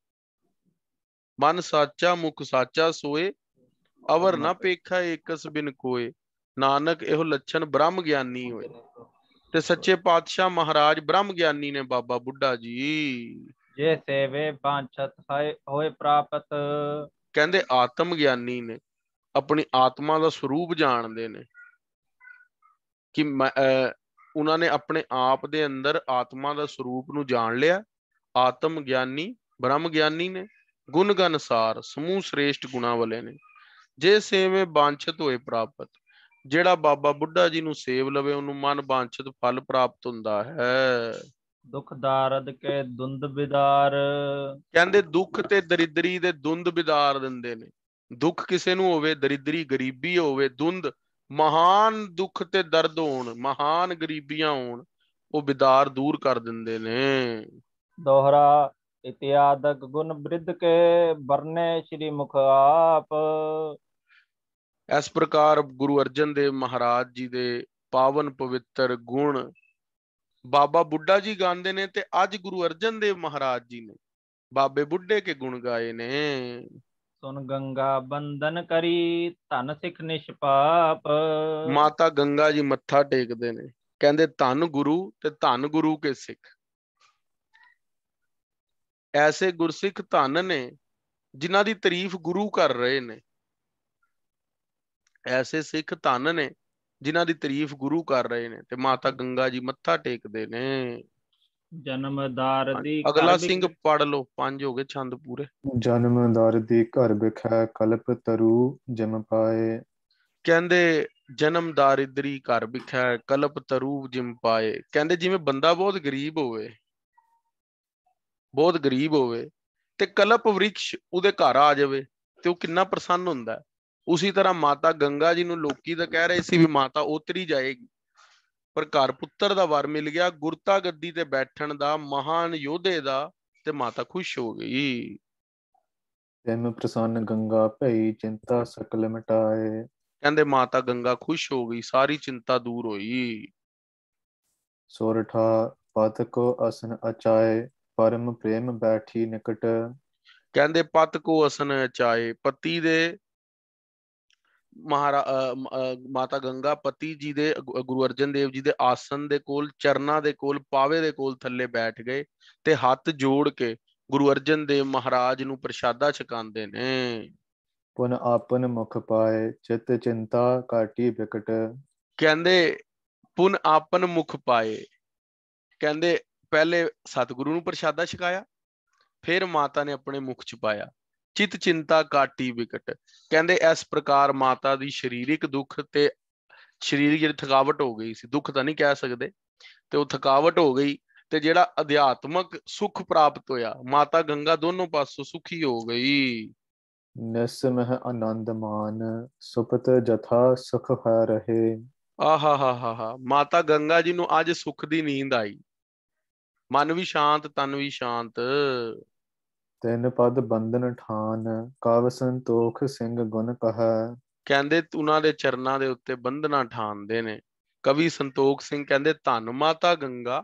ਮਨ ਸਾਚਾ ਮੁਖ ਸਾਚਾ ਸੋਏ ਅਵਰ ਨਾ ਪੇਖਾ ਇਕਸ ਬਿਨ ਕੋਏ ਨਾਨਕ ਇਹੋ ਲੱਛਣ ਬ੍ਰਹਮ ਗਿਆਨੀ ਹੋਏ ਤੇ ਸੱਚੇ ਪਾਤਸ਼ਾਹ ਮਹਾਰਾਜ ਬ੍ਰਹਮ ਗਿਆਨੀ ਨੇ ਬਾਬਾ ਬੁੱਢਾ ਜੀ ਜੇ ਸੇਵੇ ਬਾਂਛਤ ਹੋਏ ਪ੍ਰਾਪਤ ਕਹਿੰਦੇ ਆਤਮ ਗਿਆਨੀ ਨੇ ਆਪਣੀ ਆਤਮਾ ਦਾ ਸਰੂਪ ਜਾਣਦੇ ਨੇ ਕਿ ਉਹਨਾਂ ਨੇ ਆਪਣੇ ਆਪ ਦੇ ਅੰਦਰ ਆਤਮਾ ਦਾ ਸਰੂਪ ਨੂੰ ਜਾਣ ਲਿਆ ਆਤਮ ਗਿਆਨੀ ਬ੍ਰਹਮ ਗਿਆਨੀ ਨੇ ਗੁਣ ਗਨਸਾਰ ਸਮੂਹ ਸ੍ਰੇਸ਼ਟ ਗੁਣਾ ਵਾਲੇ ਨੇ ਜੇ ਸੇਵੇ ਬਾਂਛਤ ਹੋਏ ਪ੍ਰਾਪਤ ਜਿਹੜਾ ਬਾਬਾ ਬੁੱਢਾ ਜੀ ਨੂੰ ਸੇਵ ਲਵੇ ਉਹਨੂੰ ਮਨ ਬਾਂਛਤ ਫਲ ਪ੍ਰਾਪਤ ਹੁੰਦਾ ਹੈ ਦੁੱਖ ਦਾਰਦ ਕੇ ਦੁੰਦ ਬਿਦਾਰ ਕਹਿੰਦੇ ਦੁੱਖ ਤੇ ਦਰਿਦਰੀ ਦੇ ਦੁੰਦ ਬਿਦਾਰ ਦਿੰਦੇ ਨੇ ਦੁੱਖ ਕਿਸੇ ਨੂੰ ਹੋਵੇ ਦਰਿਦਰੀ ਗਰੀਬੀ ਹੋਵੇ ਦੁੰਦ ਮਹਾਨ ਦੁੱਖ ਤੇ ਦਰਦ ਹੋਣ ਮਹਾਨ ਗਰੀਬੀਆਂ ਹੋਣ ਉਹ ਬਿਦਾਰ ਦੂਰ ਕਰ ਦਿੰਦੇ ਨੇ ਦੋਹਰਾ ਇਤਿਆਦਕ ਗੁਣ ਬ੍ਰਿਧ ਕੇ ਵਰਨੇ ਸ੍ਰੀ ਮੁਖ ਆਪ ਇਸ ਪ੍ਰਕਾਰ ਗੁਰੂ ਅਰਜਨ ਦੇਵ ਮਹਾਰਾਜ ਜੀ ਦੇ ਪਾਵਨ ਪਵਿੱਤਰ ਗੁਣ ਬਾਬਾ ਬੁੱਢਾ ਜੀ ਗਾਉਂਦੇ ਨੇ ਤੇ ਅੱਜ ਗੁਰੂ ਅਰਜਨ ਦੇਵ ਮਹਾਰਾਜ ਜੀ ਨੇ ਬਾਬੇ ਬੁੱਢੇ ਕੇ ਗੁਣ ਗਾਏ ਨੇ ਸੁਨ ਗੰਗਾ ਬੰਦਨ ਕਰੀ ਧਨ ਸਿੱਖ ਨਿਸ਼ਪਾਪ ਮਾਤਾ ਗੰਗਾ ਜੀ ਮੱਥਾ ਟੇਕਦੇ ਨੇ ਕਹਿੰਦੇ ਧੰਨ ਗੁਰੂ ਤੇ ਧੰਨ ਗੁਰੂ ਕੇ ਸਿੱਖ ਐਸੇ ਗੁਰਸਿੱਖ ਧੰਨ ਨੇ ਜਿਨ੍ਹਾਂ ਦੀ ਤਾਰੀਫ ਗੁਰੂ ਕਰ ਰਹੇ ਨੇ ਐਸੇ ਸਿੱਖ ਧੰਨ ਨੇ ਜਿਨ੍ਹਾਂ ਦੀ ਤਾਰੀਫ ਗੁਰੂ ਕਰ ਰਹੇ ਨੇ ਤੇ ਮਾਤਾ ਗੰਗਾ ਜੀ ਮੱਥਾ ਟੇਕਦੇ ਨੇ ਜਨਮਦਾਰ ਦੀ ਅਗਲਾ ਸਿੰਘ ਪੜ ਲਓ ਪੰਜ ਹੋ ਗਏ ਛੰਦ ਪੂਰੇ ਜਨਮਦਾਰ ਦੀ ਘਰ ਵਿਖੇ ਕਲਪ ਤਰੂ ਜਮ ਪਾਏ ਕਹਿੰਦੇ ਜਨਮ ਇਦਰੀ ਘਰ ਵਿਖੇ ਕਲਪ ਤਰੂ ਜਮ ਪਾਏ ਕਹਿੰਦੇ ਜਿਵੇਂ ਬੰਦਾ ਬਹੁਤ ਗਰੀਬ ਹੋਵੇ ਬਹੁਤ ਗਰੀਬ ਹੋਵੇ ਤੇ ਕਲਪ ਵ੍ਰਿਕਸ਼ ਉਹਦੇ ਘਰ ਆ ਜਾਵੇ ਤੇ ਉਹ ਕਿੰਨਾ ਪ੍ਰਸੰਨ ਹੁੰਦਾ ਉਸੇ ਤਰ੍ਹਾਂ ਮਾਤਾ ਗੰਗਾ ਜੀ ਨੂੰ ਲੋਕੀ ਤਾਂ ਕਹਿ ਰਹੇ ਸੀ ਵੀ ਮਾਤਾ ਉਤਰੀ ਜਾਏਗੀ ਪਰ ਘਰ ਪੁੱਤਰ ਦਾ ਵਰ ਮਿਲ ਗਿਆ ਗੁਰਤਾ ਗੱਦੀ ਤੇ ਬੈਠਣ ਦਾ ਮਹਾਨ ਯੋਧੇ ਦਾ ਤੇ ਮਾਤਾ ਖੁਸ਼ ਹੋ ਗਈ ਜੈਮ ਪ੍ਰਸੰਨ ਗੰਗਾ ਭਈ ਚਿੰਤਾ ਸਕਲ ਮਿਟਾਏ ਕਹਿੰਦੇ ਮਾਤਾ ਗੰਗਾ ਖੁਸ਼ ਹੋ ਗਈ ਸਾਰੀ ਚਿੰਤਾ ਦੂਰ ਹੋਈ ਸੋਰਠਾ ਪਤ ਕੋ ਅਸਨ ਅਚਾਏ ਪਰਮ ਪ੍ਰੇਮ ਬੈਠੀ ਨਿਕਟ ਕਹਿੰਦੇ ਪਤ ਕੋ ਅਸਨ ਅਚਾਏ ਪਤੀ ਦੇ ਮਹਾਰਾ ਮਾਤਾ ਗੰਗਾ ਪਤੀ ਜੀ ਦੇ ਗੁਰੂ ਅਰਜਨ ਦੇਵ ਜੀ ਦੇ ਆਸਨ ਦੇ ਕੋਲ ਚਰਨਾਂ ਦੇ ਕੋਲ ਪਾਵੇ ਦੇ ਕੋਲ ਥੱਲੇ ਬੈਠ ਗਏ ਤੇ ਹੱਥ ਜੋੜ ਕੇ ਗੁਰੂ ਅਰਜਨ ਦੇਵ ਮਹਾਰਾਜ ਨੂੰ ਪ੍ਰਸ਼ਾਦਾ ਛਕਾਉਂਦੇ ਨੇ ਪੁਨ ਆਪਨ ਮੁਖ ਪਾਏ ਚਿਤ ਚਿੰਤਾ ਕਾਟੀ ਵਿਕਟ ਕਹਿੰਦੇ ਪੁਨ ਆਪਨ ਮੁਖ ਪਾਏ ਕਹਿੰਦੇ ਪਹਿਲੇ ਸਤਿਗੁਰੂ ਨੂੰ ਪ੍ਰਸ਼ਾਦਾ ਛਕਾਇਆ ਫਿਰ ਮਾਤਾ ਨੇ ਆਪਣੇ ਮੁਖ ਚ ਪਾਇਆ ਚਿਤ ਚਿੰਤਾ ਕਾਟੀ ਵਿਕਟ ਕਹਿੰਦੇ ਇਸ ਪ੍ਰਕਾਰ ਮਾਤਾ ਦੀ ਸਰੀਰਿਕ ਦੁੱਖ ਤੇ ਸਰੀਰਿਕ ਜਿਹੜੀ ਥਕਾਵਟ ਹੋ ਗਈ ਸੀ ਦੁੱਖ ਤਾਂ ਨਹੀਂ ਕਹਿ ਸਕਦੇ ਤੇ ਉਹ ਥਕਾਵਟ ਹੋ ਗਈ ਤੇ ਜਿਹੜਾ ਅਧਿਆਤਮਕ ਸੁਖ ਪ੍ਰਾਪਤ ਹੋਇਆ ਮਾਤਾ ਗੰਗਾ ਦੋਨੋਂ ਪਾਸੋਂ ਸੁਖੀ ਹੋ ਗਈ ਨਸਮਹ ਆਨੰਦਮਾਨ ਸੁਪਤ ਜਥਾ ਸੁਖ ਹੈ ਰਹੇ ਆਹਾ ਹਾ ਹਾ ਹਾ ਮਾਤਾ ਗੰਗਾ ਜੀ ਨੂੰ ਅੱਜ ਸੁਖ ਦੀ ਨੀਂਦ ਆਈ ਮਨ ਵੀ ਸ਼ਾਂਤ ਤਨ ਵੀ ਸ਼ਾਂਤ ਤਿੰਨ ਪਦ ਬੰਦਨ ਠਾਨ ਕਾਵ ਸੰਤੋਖ ਸਿੰਘ ਗੁਣ ਕਹ ਕਹਿੰਦੇ ਉਹਨਾਂ ਦੇ ਚਰਨਾਂ ਦੇ ਉੱਤੇ ਬੰਦਨਾ ਠਾਨਦੇ ਨੇ ਕਵੀ ਸੰਤੋਖ ਸਿੰਘ ਕਹਿੰਦੇ ਧੰਨ ਮਾਤਾ ਗੰਗਾ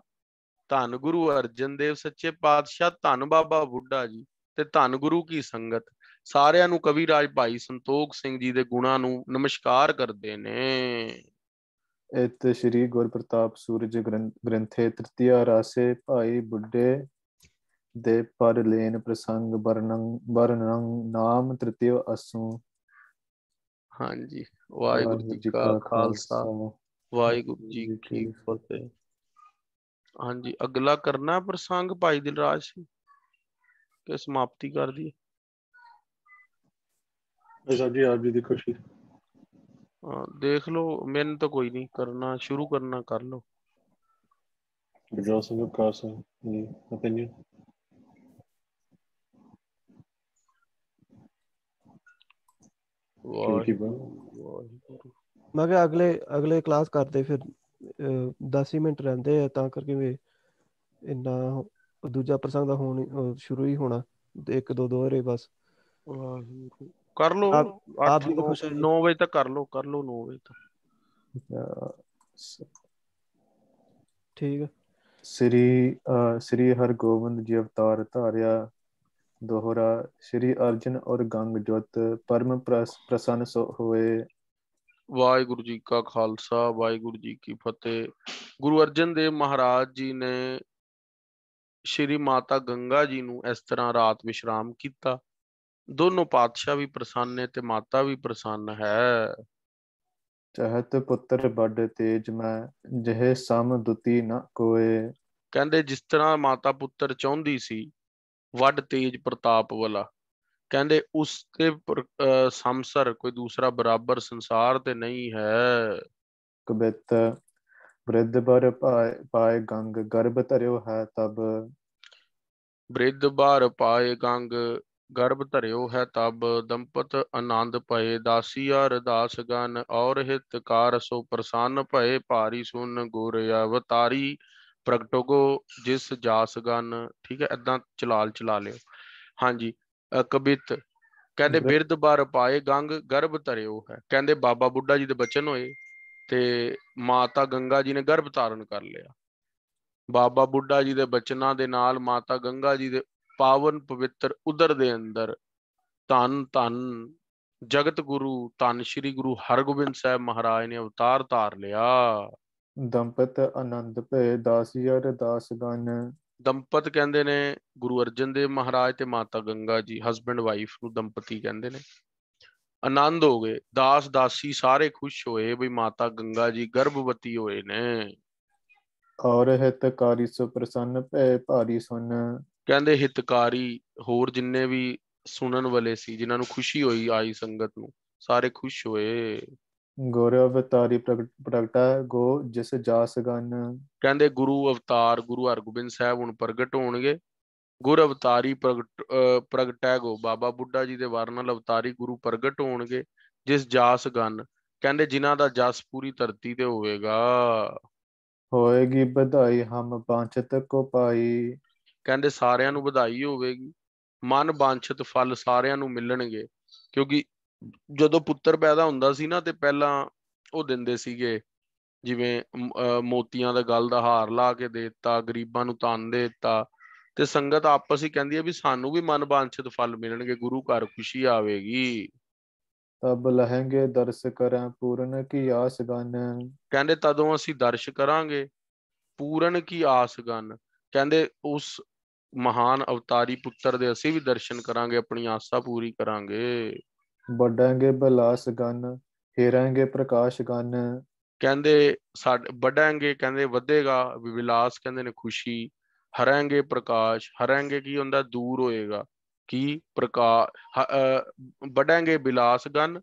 ਧੰਨ ਗੁਰੂ ਅਰਜਨ ਦੇਵ ਸੱਚੇ ਪਾਤਸ਼ਾਹ ਧੰਨ ਬਾਬਾ ਬੁੱਢਾ ਜੀ ਤੇ ਧੰਨ ਗੁਰੂ ਕੀ ਸੰਗਤ ਸਾਰਿਆਂ ਨੂੰ ਕਵੀ ਰਾਜ ਭਾਈ ਸੰਤੋਖ ਸਿੰਘ ਜੀ ਦੇ ਗੁਣਾਂ ਨੂੰ ਨਮਸਕਾਰ ਕਰਦੇ ਨੇ ਇਤ ਸ਼੍ਰੀ ਗੁਰਪ੍ਰਤਾਪ ਸੂਰਜ ਗ੍ਰੰਥੇ ਤ੍ਰਿਤੀਆ ਰਾਸੇ ਭਾਈ ਬੁੱਢੇ दे पर लेन प्रसंग वर्णन नाम तृतीय असु हाँ जी वाहेगुरु जी, जी का खालसा वाहेगुरु जी की फतेह हाँ जी अगला करना प्रसंग भाई दिलराज के समाप्ति कर दी देख लो मैंने तो कोई नहीं करना शुरू करना कर लो ਮੈਂ ਕਿਹਾ ਅਗਲੇ ਅਗਲੇ ਕਲਾਸ ਕਰਦੇ ਫਿਰ 10 ਮਿੰਟ ਰਹਿੰਦੇ ਆ ਤਾਂ ਕਰਕੇ ਵੀ ਇੰਨਾ ਦੂਜਾ ਪ੍ਰਸੰਗ ਦਾ ਹੋਣ ਸ਼ੁਰੂ ਹੀ ਹੋਣਾ ਇੱਕ ਦੋ ਦੋ ਰੇ ਬਸ ਕਰ ਲੋ 8 9 ਵਜੇ ਤੱਕ ਕਰ ਲੋ ਕਰ ਲੋ 9 ਵਜੇ ਤੱਕ ਠੀਕ ਸ੍ਰੀ ਸ੍ਰੀ ਹਰਗੋਬਿੰਦ ਜੀ ਅਵਤਾਰ ਧਾਰਿਆ ਦੋਹਰਾ ਸ੍ਰੀ ਅਰਜਨ ਔਰ गंग ਪਰਮ परम प्रसन्न ਹੋਏ ਵਾਹਿਗੁਰੂ ਜੀ ਕਾ ਖਾਲਸਾ ਵਾਹਿਗੁਰੂ ਜੀ ਕੀ ਫਤਿਹ ਗੁਰੂ ਅਰਜਨ ਦੇਵ ਮਹਾਰਾਜ ਜੀ ਨੇ ਸ਼੍ਰੀ ਮਾਤਾ ਗੰਗਾ ਜੀ ਨੂੰ ਇਸ ਤਰ੍ਹਾਂ ਰਾਤ ਵਿਸ਼ਰਾਮ ਕੀਤਾ ਦੋਨੋਂ ਪਾਤਸ਼ਾਹ ਵੀ ਪ੍ਰਸੰਨ ਨੇ ਤੇ ਮਾਤਾ ਵੀ ਪ੍ਰਸੰਨ ਹੈ ਚਹਤ ਪੁੱਤਰ ਬੜ ਤੇਜ ਮੈਂ ਜਹੇ ਸਮ ਦੁਤੀ ਨ ਕੋਏ ਕਹਿੰਦੇ ਜਿਸ ਤਰ੍ਹਾਂ ਮਾਤਾ ਪੁੱਤਰ ਚਾਹੁੰਦੀ ਸੀ ਵੱਡ ਤੇਜ ਪ੍ਰਤਾਪ ਵਾਲਾ ਕਹਿੰਦੇ ਉਸ ਤੇ ਸੰਸਰ ਕੋਈ ਦੂਸਰਾ ਬਰਾਬਰ ਸੰਸਾਰ ਤੇ ਨਹੀਂ ਹੈ ਕਬਿਤ ਬ੍ਰਿਧ ਬਰ ਪਾਏ ਗੰਗ ਗਰਭ ਧਰਿਓ ਹੈ ਤਬ ਬ੍ਰਿਧ ਬਰ ਪਾਏ ਗੰਗ ਗਰਭ ਧਰਿਓ ਹੈ ਤਬ ਦੰਪਤ ਆਨੰਦ ਭਏ ਆ ਰਦਾਸ ਗਨ ਔਰ ਹਿਤਕਾਰ ਸੋ ਪ੍ਰਸੰਨ ਭਏ ਭਾਰੀ ਸੁਨ ਗੁਰ ਅਵਤਾਰੀ ਪ੍ਰਗਟੋਗੋ ਜਿਸ ਜਾਸਗਨ ਠੀਕ ਹੈ ਇਦਾਂ ਚਲਾਲ ਚਲਾ ਲਿਓ ਹਾਂਜੀ ਕਬਿਤ ਕਹਿੰਦੇ ਬਿਰਧ ਬਰ ਪਾਏ ਗੰਗ ਗਰਭ ਧਰਿਓ ਹੈ ਕਹਿੰਦੇ ਬਾਬਾ ਬੁੱਢਾ ਜੀ ਦੇ ਬਚਨ ਹੋਏ ਤੇ ਮਾਤਾ ਗੰਗਾ ਜੀ ਨੇ ਗਰਭ ਧਾਰਨ ਕਰ ਲਿਆ ਬਾਬਾ ਬੁੱਢਾ ਜੀ ਦੇ ਬਚਨਾਂ ਦੇ ਨਾਲ ਮਾਤਾ ਗੰਗਾ ਜੀ ਦੇ ਪਾਵਨ ਪਵਿੱਤਰ ਉਦਰ ਦੇ ਅੰਦਰ ਤਨ ਤਨ ਜਗਤ ਗੁਰੂ ਤਨ ਸ਼੍ਰੀ ਗੁਰੂ ਹਰਗੋਬਿੰਦ ਸਾਹਿਬ ਮਹਾਰਾਜ ਨੇ ਅਵਤਾਰ ਧਾਰ ਲਿਆ ਦੰਪਤ ਆਨੰਦ ਦਾਸ ਯਰ ਅਰਦਾਸ ਗਨ ਦੰਪਤ ਕਹਿੰਦੇ ਨੇ ਗੁਰੂ ਅਰਜਨ ਦੇਵ ਮਹਾਰਾਜ ਤੇ ਮਾਤਾ ਗੰਗਾ ਜੀ ਹਸਬੰਡ ਵਾਈਫ ਨੂੰ ਦੰਪਤੀ ਕਹਿੰਦੇ ਨੇ ਆਨੰਦ ਹੋ ਗਏ ਦਾਸ ਦਾਸੀ ਸਾਰੇ ਖੁਸ਼ ਹੋਏ ਵੀ ਮਾਤਾ ਗੰਗਾ ਜੀ ਗਰਭਵਤੀ ਹੋਏ ਨੇ ਔਰ ਹਿਤਕਾਰੀ ਸੋ ਪ੍ਰਸੰਨ ਭੈ ਭਾਰੀ ਸੁਨ ਕਹਿੰਦੇ ਹਿਤਕਾਰੀ ਹੋਰ ਜਿੰਨੇ ਵੀ ਸੁਣਨ ਵਾਲੇ ਸੀ ਜਿਨ੍ਹਾਂ ਨੂੰ ਖੁਸ਼ੀ ਹੋਈ ਆਈ ਸੰਗਤ ਨੂੰ ਸਾਰੇ ਖੁਸ਼ ਹੋਏ ਗੁਰੂ ਅਵਤਾਰੀ ਪ੍ਰਗਟਾ ਗੋ ਜਿਸ ਜਾ ਸਗਨ ਕਹਿੰਦੇ ਗੁਰੂ ਅਵਤਾਰ ਗੁਰੂ ਹਰਗੋਬਿੰਦ ਸਾਹਿਬ ਹੁਣ ਪ੍ਰਗਟ ਹੋਣਗੇ ਗੁਰ ਅਵਤਾਰੀ ਪ੍ਰਗਟਾ ਗੋ ਬਾਬਾ ਬੁੱਢਾ ਜੀ ਦੇ ਵਾਰ ਨਾਲ ਅਵਤਾਰੀ ਗੁਰੂ ਪ੍ਰਗਟ ਹੋਣਗੇ ਜਿਸ ਜਾਸ ਗਨ ਕਹਿੰਦੇ ਜਿਨ੍ਹਾਂ ਦਾ ਜਸ ਪੂਰੀ ਧਰਤੀ ਤੇ ਹੋਵੇਗਾ ਹੋਏਗੀ ਵਧਾਈ ਹਮ ਬਾਂਛਤ ਕੋ ਪਾਈ ਕਹਿੰਦੇ ਸਾਰਿਆਂ ਨੂੰ ਵਧਾਈ ਹੋਵੇਗੀ ਮਨ ਬਾਂਛਤ ਫਲ ਸਾਰਿਆਂ ਨੂੰ ਮਿਲਣਗੇ ਕਿਉਂਕਿ ਜਦੋਂ ਪੁੱਤਰ ਪੈਦਾ ਹੁੰਦਾ ਸੀ ਨਾ ਤੇ ਪਹਿਲਾਂ ਉਹ ਦਿੰਦੇ ਸੀਗੇ ਜਿਵੇਂ ਮੋਤੀਆਂ ਦਾ ਗਲ ਦਾ ਹਾਰ ਲਾ ਕੇ ਦੇ ਦਿੱਤਾ ਗਰੀਬਾਂ ਨੂੰ ਤਾਂ ਦੇ ਦਿੱਤਾ ਤੇ ਸੰਗਤ ਆਪਸ ਹੀ ਕਹਿੰਦੀ ਹੈ ਵੀ ਸਾਨੂੰ ਵੀ ਮਨ ਫਲ ਮਿਲਣਗੇ ਗੁਰੂ ਘਰ ਖੁਸ਼ੀ ਆਵੇਗੀ ਤਬ ਲਹਿੰਗੇ ਦਰਸ ਕਰਾਂ ਪੂਰਨ ਕੀ ਆਸ ਗਨ ਕਹਿੰਦੇ ਤਦੋਂ ਅਸੀਂ ਦਰਸ਼ ਕਰਾਂਗੇ ਪੂਰਨ ਕੀ ਆਸ ਗਨ ਕਹਿੰਦੇ ਉਸ ਮਹਾਨ ਅਵਤਾਰੀ ਪੁੱਤਰ ਦੇ ਅਸੀਂ ਵੀ ਦਰਸ਼ਨ ਕਰਾਂਗੇ ਆਪਣੀ ਆਸਾ ਪੂਰੀ ਕਰਾਂਗੇ ਵੱਡਾਂਗੇ ਬਲਾਸ ਗਨ ਹੇਰਾਂਗੇ ਪ੍ਰਕਾਸ਼ ਗਨ ਕਹਿੰਦੇ ਸਾਡੇ ਵੱਡਾਂਗੇ ਕਹਿੰਦੇ ਵਧੇਗਾ ਵਿਲਾਸ ਕਹਿੰਦੇ ਨੇ ਖੁਸ਼ੀ ਹਰਾਂਗੇ ਪ੍ਰਕਾਸ਼ ਹਰਾਂਗੇ ਕੀ ਹੁੰਦਾ ਦੂਰ ਹੋਏਗਾ ਕੀ ਪ੍ਰਕਾਸ਼ ਵੱਡਾਂਗੇ ਬਿਲਾਸ ਗਨ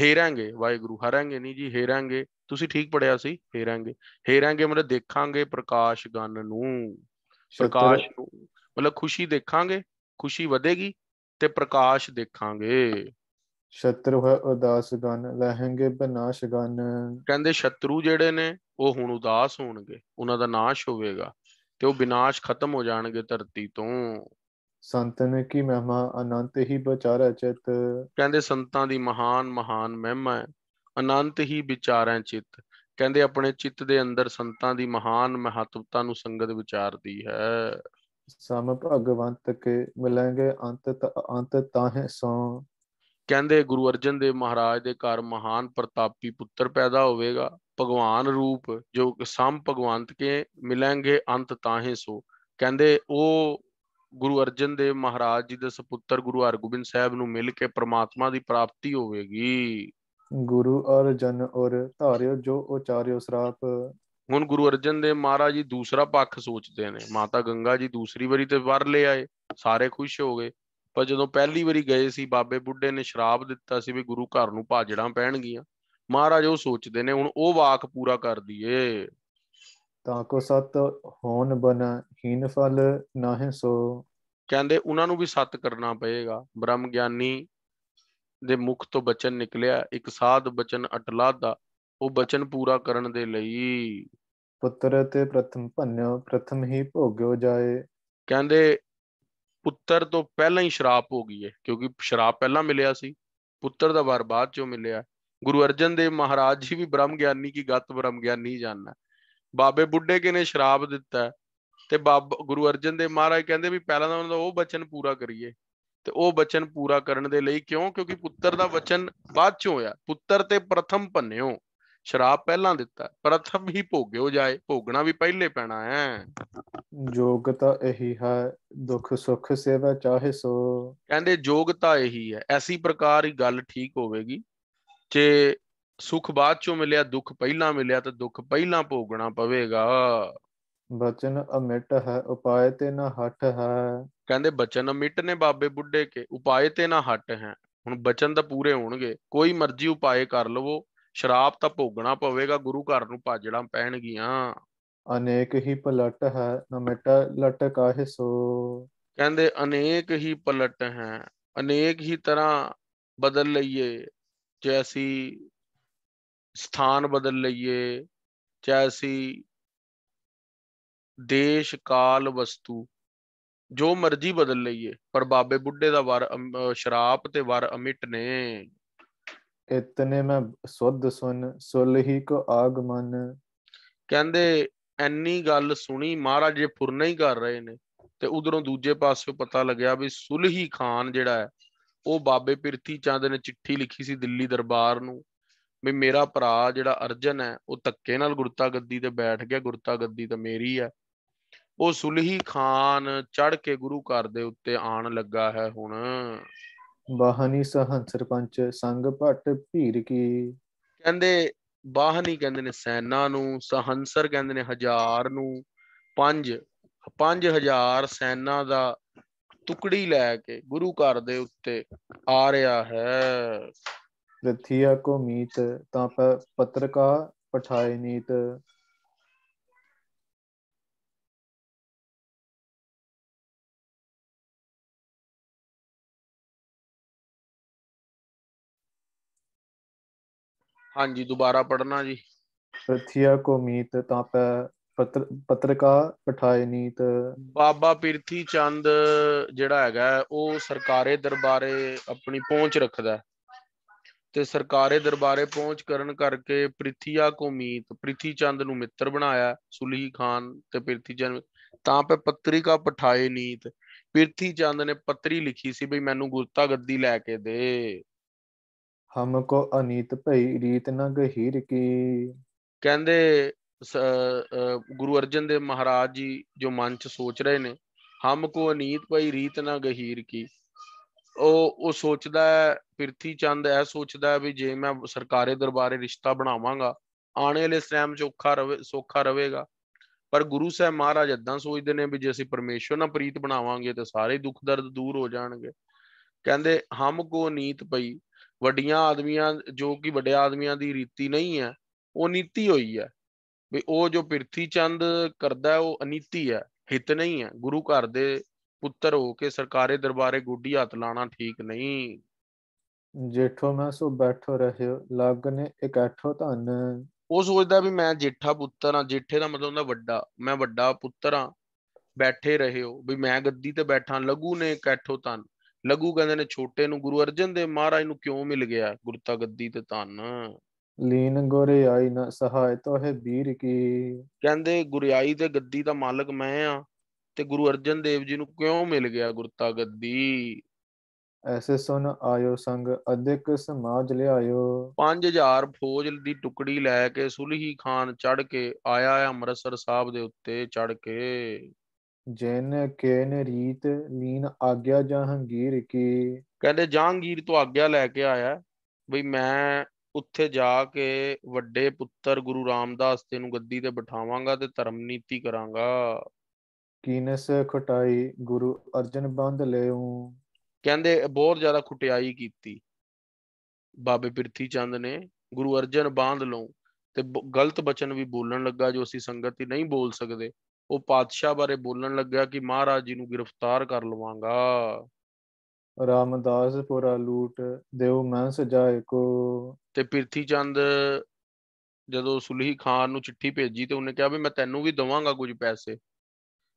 ਹੇਰਾਂਗੇ ਵਾਹਿਗੁਰੂ ਹਰਾਂਗੇ ਨਹੀਂ ਜੀ ਹੇਰਾਂਗੇ ਤੁਸੀਂ ਠੀਕ ਪੜਿਆ ਸੀ ਹੇਰਾਂਗੇ ਹੇਰਾਂਗੇ ਮਤਲਬ ਦੇਖਾਂਗੇ ਪ੍ਰਕਾਸ਼ ਗਨ ਨੂੰ ਪ੍ਰਕਾਸ਼ ਨੂੰ ਮਤਲਬ ਖੁਸ਼ੀ ਦੇਖਾਂਗੇ ਖੁਸ਼ੀ ਵਧੇਗੀ ਤੇ ਪ੍ਰਕਾਸ਼ ਦੇਖਾਂਗੇ ਸ਼ਤਰੂ ਹੈ ਉਦਾਸ ਗਨ ਲਹਿੰਗੇ ਬਨਾਸ਼ ਗਨ ਕਹਿੰਦੇ ਸ਼ਤਰੂ ਜਿਹੜੇ ਨੇ ਉਹ ਹੁਣ ਉਦਾਸ ਹੋਣਗੇ ਉਹਨਾਂ ਦਾ ਨਾਸ਼ ਹੋਵੇਗਾ ਤੇ ਉਹ ਵਿਨਾਸ਼ ਖਤਮ ਹੋ ਜਾਣਗੇ ਧਰਤੀ ਤੋਂ ਸੰਤਨ ਕੀ ਮਹਿਮਾ ਅਨੰਤ ਹੀ ਵਿਚਾਰਾ ਚਿਤ ਕਹਿੰਦੇ ਸੰਤਾਂ ਦੀ ਮਹਾਨ ਮਹਾਨ ਮਹਿਮਾ ਹੈ ਅਨੰਤ ਹੀ ਵਿਚਾਰਾਂ ਚਿਤ ਕਹਿੰਦੇ ਆਪਣੇ ਚਿੱਤ ਦੇ ਅੰਦਰ ਸੰਤਾਂ ਦੀ ਮਹਾਨ ਮਹੱਤਵਤਾ ਨੂੰ ਸੰਗਤ ਵਿਚਾਰਦੀ ਹੈ ਸਮ ਭਗਵੰਤ ਕੇ ਮਿਲਾਂਗੇ ਅੰਤ ਅੰਤ ਤਾਂ ਹੈ ਸੋ ਕਹਿੰਦੇ ਗੁਰੂ ਅਰਜਨ ਦੇਵ ਮਹਾਰਾਜ ਦੇ ਘਰ ਮਹਾਨ ਪ੍ਰਤਾਪੀ ਪੁੱਤਰ ਪੈਦਾ ਹੋਵੇਗਾ ਭਗਵਾਨ ਰੂਪ ਜੋ ਕਿ ਸਮ ਭਗਵੰਤ ਕੇ ਮਿਲਾਂਗੇ ਅੰਤ ਤਾਹੇ ਸੋ ਕਹਿੰਦੇ ਉਹ ਗੁਰੂ ਅਰਜਨ ਦੇਵ ਮਹਾਰਾਜ ਜੀ ਦੇ ਸੁਪੁੱਤਰ ਗੁਰੂ ਹਰਗੋਬਿੰਦ ਸਾਹਿਬ ਨੂੰ ਮਿਲ ਕੇ ਪ੍ਰਮਾਤਮਾ ਦੀ ਪ੍ਰਾਪਤੀ ਹੋਵੇਗੀ ਗੁਰੂ ਅਰਜਨ ਔਰ ਧਾਰਿਓ ਜੋ ਉਚਾਰਿਓ ਸਰਾਪ ਹੁਣ ਗੁਰੂ ਅਰਜਨ ਦੇਵ ਮਹਾਰਾਜ ਜੀ ਦੂਸਰਾ ਪੱਖ ਸੋਚਦੇ ਨੇ ਮਾਤਾ ਗੰਗਾ ਜੀ ਦੂਸਰੀ ਵਾਰੀ ਤੇ ਵਰ ਲੈ ਆਏ ਸਾਰੇ ਖੁਸ਼ ਹੋ ਗਏ ਪਰ ਜਦੋਂ ਪਹਿਲੀ ਵਾਰੀ ਗਏ ਸੀ ਬਾਬੇ ਬੁੱਢੇ ਨੇ ਸ਼ਰਾਬ ਦਿੱਤਾ ਸੀ ਵੀ ਗੁਰੂ ਘਰ ਨੂੰ ਭਾਜੜਾਂ ਪੈਣਗੀਆਂ ਮਹਾਰਾਜ ਉਹ ਸੋਚਦੇ ਨੇ ਹੁਣ ਉਹ ਵਾਕ ਪੂਰਾ ਕਰ ਦਈਏ ਤਾਂ ਕੋ ਸਤ ਹੋਣ ਬਨ ਹੀਨ ਫਲ ਨਾਹੇ ਸੋ ਕਹਿੰਦੇ ਉਹਨਾਂ ਨੂੰ ਵੀ ਸਤ ਕਰਨਾ ਪਏਗਾ ਬ੍ਰਹਮ ਗਿਆਨੀ ਦੇ ਮੁਖ ਤੋਂ ਬਚਨ ਨਿਕਲਿਆ ਇੱਕ ਸਾਧ ਬਚਨ ਅਟਲਾ ਦਾ ਉਹ ਬਚਨ ਪੂਰਾ ਕਰਨ ਦੇ ਲਈ ਪੁੱਤਰ ਤੇ ਪ੍ਰਥਮ ਭੰਨਿਓ ਪ੍ਰਥਮ ਹੀ ਭੋਗਿਓ ਜਾਏ ਕਹਿੰਦੇ ਪੁੱਤਰ ਤੋਂ ਪਹਿਲਾਂ ਹੀ ਸ਼ਰਾਪ ਹੋ ਗਈ ਹੈ ਕਿਉਂਕਿ ਸ਼ਰਾਪ ਪਹਿਲਾਂ ਮਿਲਿਆ ਸੀ ਪੁੱਤਰ ਦਾ ਵਾਰ ਬਾਅਦ ਚੋਂ ਮਿਲਿਆ ਗੁਰੂ ਅਰਜਨ ਦੇਵ ਮਹਾਰਾਜ ਜੀ ਵੀ ਬ੍ਰਹਮ ਗਿਆਨੀ ਕੀ ਗੱਤ ਬ੍ਰਹਮ ਗਿਆਨੀ ਜਾਣਨਾ ਬਾਬੇ ਬੁੱਢੇ ਕੇ ਨੇ ਸ਼ਰਾਪ ਦਿੱਤਾ ਤੇ ਬਾਬ ਗੁਰੂ ਅਰਜਨ ਦੇਵ ਮਹਾਰਾਜ ਕਹਿੰਦੇ ਵੀ ਪਹਿਲਾਂ ਤਾਂ ਉਹਨਾਂ ਦਾ ਉਹ ਬਚਨ ਪੂਰਾ ਕਰੀਏ ਤੇ ਉਹ ਬਚਨ ਪੂਰਾ ਕਰਨ ਦੇ ਲਈ ਕਿਉਂ ਕਿਉਂਕਿ ਪੁੱਤਰ ਦਾ ਬਚਨ ਬਾਅਦ ਚ ਹੋਇਆ ਪੁੱਤਰ ਤੇ ਪ੍ਰਥਮ ਭੰਨਿਓ ਸ਼ਰਾਬ ਪਹਿਲਾਂ ਦਿੱਤਾ ਪ੍ਰਥਮ ਹੀ ਭੋਗਿਓ ਜਾਏ ਭੋਗਣਾ ਵੀ ਪਹਿਲੇ ਪੈਣਾ ਹੈ ਯੋਗਤਾ ਇਹੀ ਹੈ ਦੁੱਖ ਸੁੱਖ ਸੇਵਾ ਚਾਹੇ ਸੋ ਕਹਿੰਦੇ ਯੋਗਤਾ ਇਹੀ ਹੈ ਐਸੀ ਪ੍ਰਕਾਰ ਹੀ ਗੱਲ ਠੀਕ ਹੋਵੇਗੀ ਜੇ ਸੁਖ ਬਾਅਦ ਚੋਂ ਮਿਲਿਆ ਦੁੱਖ ਪਹਿਲਾਂ ਮਿਲਿਆ ਤਾਂ ਦੁੱਖ ਪਹਿਲਾਂ ਭੋਗਣਾ ਪਵੇਗਾ ਬਚਨ ਅਮਿਟ ਹੈ ਉਪਾਏ ਤੇ ਨਾ ਹਟ ਹੈ ਕਹਿੰਦੇ ਬਚਨ ਅਮਿਟ ਨੇ ਬਾਬੇ ਬੁੱਢੇ ਕੇ ਉਪਾਏ ਤੇ ਨਾ ਹਟ ਹੈ ਹੁਣ ਬਚਨ ਤਾਂ ਪੂਰੇ ਹੋਣਗੇ ਕੋਈ ਮਰਜ਼ੀ ਉਪਾਏ ਕਰ ਲਵੋ ਸ਼ਰਾਬ ਤਾਂ ਭੋਗਣਾ ਪਵੇਗਾ ਗੁਰੂ ਘਰ ਨੂੰ ਭਾਜੜਾਂ ਪੈਣਗੀਆਂ ਅਨੇਕ ਹੀ ਪਲਟ ਹੈ ਨਮਟ ਲਟ ਕਾਹੇ ਸੋ ਕਹਿੰਦੇ ਅਨੇਕ ਹੀ ਪਲਟ ਹੈ ਅਨੇਕ ਹੀ ਤਰ੍ਹਾਂ ਬਦਲ ਲਈਏ ਜੈਸੀ ਸਥਾਨ ਬਦਲ ਲਈਏ ਜੈਸੀ ਦੇਸ਼ ਕਾਲ ਵਸਤੂ ਜੋ ਮਰਜ਼ੀ ਬਦਲ ਲਈਏ ਪਰ ਬਾਬੇ ਬੁੱਢੇ ਦਾ ਵਰ ਸ਼ਰਾਪ ਤੇ ਵਰ ਅਮਿਟ ਨੇ ਇਤਨੇ ਮੈਂ ਸੁਧ ਸੁਨ ਸੁਲਹੀ ਕੋ ਆਗਮਨ ਕਹਿੰਦੇ ਐਨੀ ਗੱਲ ਸੁਣੀ ਮਹਾਰਾਜ ਜੇ ਫੁਰਨਾ ਹੀ ਕਰ ਰਹੇ ਨੇ ਤੇ ਉਧਰੋਂ ਦੂਜੇ ਪਾਸੇ ਪਤਾ ਲੱਗਿਆ ਵੀ ਸੁਲਹੀ ਖਾਨ ਜਿਹੜਾ ਹੈ ਉਹ ਬਾਬੇ ਪਿਰਤੀ ਚੰਦ ਨੇ ਚਿੱਠੀ ਲਿਖੀ ਸੀ ਦਿੱਲੀ ਦਰਬਾਰ ਨੂੰ ਵੀ ਮੇਰਾ ਭਰਾ ਜਿਹੜਾ ਅਰਜਨ ਹੈ ਉਹ ਧੱਕੇ ਨਾਲ ਗੁਰਤਾ ਗੱਦੀ ਤੇ ਬੈਠ ਗਿਆ ਗੁਰਤਾ ਗੱਦੀ ਤਾਂ ਮੇਰੀ ਹੈ ਉਹ ਸੁਲਹੀ ਖਾਨ ਚੜ ਕੇ ਗੁਰੂ ਘਰ ਦੇ ਉੱਤੇ ਆਣ ਲੱਗਾ ਹੈ ਹੁਣ ਬਾਹਨੀ ਸਹੰਸ ਸਰਪੰਚ ਸੰਗ ਭੱਟ ਭੀਰ ਕੀ ਕਹਿੰਦੇ ਬਾਹਨੀ ਕਹਿੰਦੇ ਨੇ ਸੈਨਾ ਨੂੰ ਸਹੰਸਰ ਕਹਿੰਦੇ ਨੇ ਹਜ਼ਾਰ ਨੂੰ ਪੰਜ 5000 ਸੈਨਾ ਦਾ ਟੁਕੜੀ ਲੈ ਕੇ ਗੁਰੂ ਘਰ ਦੇ ਉੱਤੇ ਆ ਰਿਹਾ ਹੈ ਰਥੀਆ ਕੋ ਮੀਤ ਤਾਂ ਪੱਤਰਕਾ ਪਠਾਏ ਨੀਤ ਹਾਂਜੀ ਦੁਬਾਰਾ ਪੜਨਾ ਜੀ ਪ੍ਰਥਿਆ ਕੋ ਮੀਤ ਤਾਂ ਪਤ ਪਤਰਕਾ ਪਠਾਏ ਨੀਤ ਬਾਬਾ ਪਿਰਥੀ ਚੰਦ ਜਿਹੜਾ ਹੈਗਾ ਉਹ ਸਰਕਾਰੇ ਦਰਬਾਰੇ ਆਪਣੀ ਪਹੁੰਚ ਰੱਖਦਾ ਤੇ ਸਰਕਾਰੇ ਦਰਬਾਰੇ ਪਹੁੰਚ ਕਰਨ ਕਰਕੇ ਪ੍ਰਿਥੀਆ ਕੋ ਮੀਤ ਪ੍ਰਥੀ ਚੰਦ ਨੂੰ ਮਿੱਤਰ ਬਣਾਇਆ ਸੁਲਹੀ ਖਾਨ ਤੇ ਪ੍ਰਿਥੀ ਚੰਦ ਤਾਂ ਪੇ ਪਤਰਿਕਾ ਪਠਾਏ ਨੀਤ ਪ੍ਰਿਥੀ ਚੰਦ ਨੇ ਪੱਤਰੀ ਲਿਖੀ ਸੀ ਵੀ ਮੈਨੂੰ ਗੁਰਤਾ ਗੱਦੀ ਲੈ ਕੇ ਦੇ ਹਮ ਕੋ ਅਨੀਤ ਭਈ ਰੀਤ ਨਾ ਗਹੀਰ ਕੀ ਕਹਿੰਦੇ ਗੁਰੂ ਅਰਜਨ ਦੇ ਮਹਾਰਾਜ ਜੀ ਜੋ ਮਨ ਚ ਸੋਚ ਰਹੇ ਨੇ ਹਮ ਕੋ ਅਨੀਤ ਭਈ ਰੀਤ ਨਾ ਗਹੀਰ ਕੀ ਉਹ ਉਹ ਸੋਚਦਾ ਹੈ ਪਿਰਥੀ ਚੰਦ ਐ ਸੋਚਦਾ ਹੈ ਵੀ ਜੇ ਮੈਂ ਸਰਕਾਰੇ ਦਰਬਾਰੇ ਰਿਸ਼ਤਾ ਬਣਾਵਾਂਗਾ ਆਣੇ ਵਾਲੇ ਸਮੇਂ 'ਚ ਔਖਾ ਰਵੇ ਸੌਖਾ ਰਵੇਗਾ ਪਰ ਗੁਰੂ ਸਾਹਿਬ ਮਹਾਰਾਜ ਇਦਾਂ ਸੋਚਦੇ ਨੇ ਵੀ ਜੇ ਅਸੀਂ ਪਰਮੇਸ਼ਵਰ ਨਾਲ ਪ੍ਰੀਤ ਬਣਾਵਾਂਗੇ ਤੇ ਸਾਰੇ ਦੁੱਖ ਦਰਦ ਦੂਰ ਹੋ ਜਾਣਗੇ ਕਹਿੰਦੇ ਹਮ ਕੋ ਨੀਤ ਪਈ ਵੱਡੀਆਂ ਆਦਮੀਆਂ ਜੋ ਕਿ ਵੱਡੇ ਆਦਮੀਆਂ ਦੀ ਰੀਤੀ ਨਹੀਂ ਹੈ ਉਹ ਨੀਤੀ ਹੋਈ ਹੈ ਵੀ ਉਹ ਜੋ ਪ੍ਰਿਥੀ ਚੰਦ ਕਰਦਾ ਉਹ ਅਨੀਤੀ ਹੈ ਹਿੱਤ ਨਹੀਂ ਹੈ ਗੁਰੂ ਘਰ ਦੇ ਪੁੱਤਰ ਹੋ ਕੇ ਸਰਕਾਰੇ ਦਰਬਾਰੇ ਗੁੱਡੀ ਹੱਥ ਲਾਣਾ ਠੀਕ ਨਹੀਂ ਜੇਠੋ ਮੈਂ ਸੋ ਬੈਠੋ ਰਹਿਓ ਨੇ ਇਕੱਠੋ ਧੰਨ ਉਹ ਸੋਚਦਾ ਵੀ ਮੈਂ ਜੇਠਾ ਪੁੱਤਰ ਆ ਜੇਠੇ ਦਾ ਮਤਲਬ ਹੁੰਦਾ ਵੱਡਾ ਮੈਂ ਵੱਡਾ ਪੁੱਤਰ ਆ ਬੈਠੇ ਰਹਿਓ ਵੀ ਮੈਂ ਗੱਦੀ ਤੇ ਬੈਠਾ ਲਗੂ ਨੇ ਇਕੱਠੋ ਧੰਨ ਲਗੂ ਕਹਿੰਦੇ ਨੇ ਛੋਟੇ ਨੂੰ ਗੁਰੂ ਅਰਜਨ ਦੇਵ ਮਹਾਰਾਜ ਨੂੰ ਕਿਉਂ ਮਿਲ ਗਿਆ ਗੁਰਤਾ ਗੱਦੀ ਤੇ ਤਨ ਲੀਨ ਗੁਰੇ ਆਈ ਨਾ ਸਹਾਇ ਤੋਹੇ ਵੀਰ ਕੀ ਕਹਿੰਦੇ ਗੁਰਿਆਈ ਤੇ ਗੱਦੀ ਦਾ ਮਾਲਕ ਮੈਂ ਆ ਤੇ ਗੁਰੂ ਅਰਜਨ ਦੇਵ ਜੀ ਨੂੰ ਕਿਉਂ ਮਿਲ ਗਿਆ ਗੁਰਤਾ ਗੱਦੀ ਐਸੇ ਸੁਨ ਆਇਓ ਸੰਗ ਅਧਿਕ ਸਮਾਜ ਲਿਆਇਓ 5000 ਫੌਜ ਦੀ ਟੁਕੜੀ ਲੈ ਕੇ ਸੁਲਹੀ ਖਾਨ ਚੜ ਕੇ ਆਇਆ ਅੰਮ੍ਰਿਤਸਰ ਸਾਹਿਬ ਦੇ ਉੱਤੇ ਚੜ ਕੇ ਜੈਨ ਕੈਨ ਰੀਤ ਲੀਨ ਆਗਿਆ ਜਹਾਂਗੀਰ ਕੀ ਕਹਿੰਦੇ ਜਹਾਂਗੀਰ ਤੋਂ ਆਗਿਆ ਲੈ ਕੇ ਆਇਆ ਬਈ ਮੈਂ ਉੱਥੇ ਜਾ ਕੇ ਵੱਡੇ ਪੁੱਤਰ ਗੁਰੂ ਰਾਮਦਾਸ ਤੇ ਨੂੰ ਗੱਦੀ ਤੇ ਬਿਠਾਵਾਂਗਾ ਤੇ ਧਰਮ ਨੀਤੀ ਕਰਾਂਗਾ ਕੀਨਸ ਖਟਾਈ ਗੁਰੂ ਅਰਜਨ ਬੰਦ ਲਿਓ ਕਹਿੰਦੇ ਬਹੁਤ ਜ਼ਿਆਦਾ ਖਟਿਆਈ ਕੀਤੀ ਬਾਬੇ ਪ੍ਰਿਥੀ ਚੰਦ ਨੇ ਗੁਰੂ ਅਰਜਨ ਬਾਂਧ ਲਉ ਤੇ ਗਲਤ ਬਚਨ ਵੀ ਬੋਲਣ ਲੱਗਾ ਜੋ ਅਸੀਂ ਸੰਗਤ ਹੀ ਨਹੀਂ ਬੋਲ ਸਕਦੇ ਉਹ ਪਾਤਸ਼ਾਹ ਬਾਰੇ ਬੋਲਣ ਲੱਗਾ ਕਿ ਮਹਾਰਾਜ ਜੀ ਨੂੰ ਗ੍ਰਿਫਤਾਰ ਕਰ ਲਵਾਂਗਾ ਰਾਮਦਾਸ ਪੁਰਾ ਲੂਟ ਦੇਉ ਮੈਂ ਸਜਾਏ ਕੋ ਤੇ ਪਿਰਥੀ ਚੰਦ ਜਦੋਂ ਸੁਲਹੀ ਖਾਨ ਨੂੰ ਚਿੱਠੀ ਭੇਜੀ ਤੇ ਉਹਨੇ ਕਿਹਾ ਵੀ ਮੈਂ ਤੈਨੂੰ ਵੀ ਦਵਾਂਗਾ ਕੁਝ ਪੈਸੇ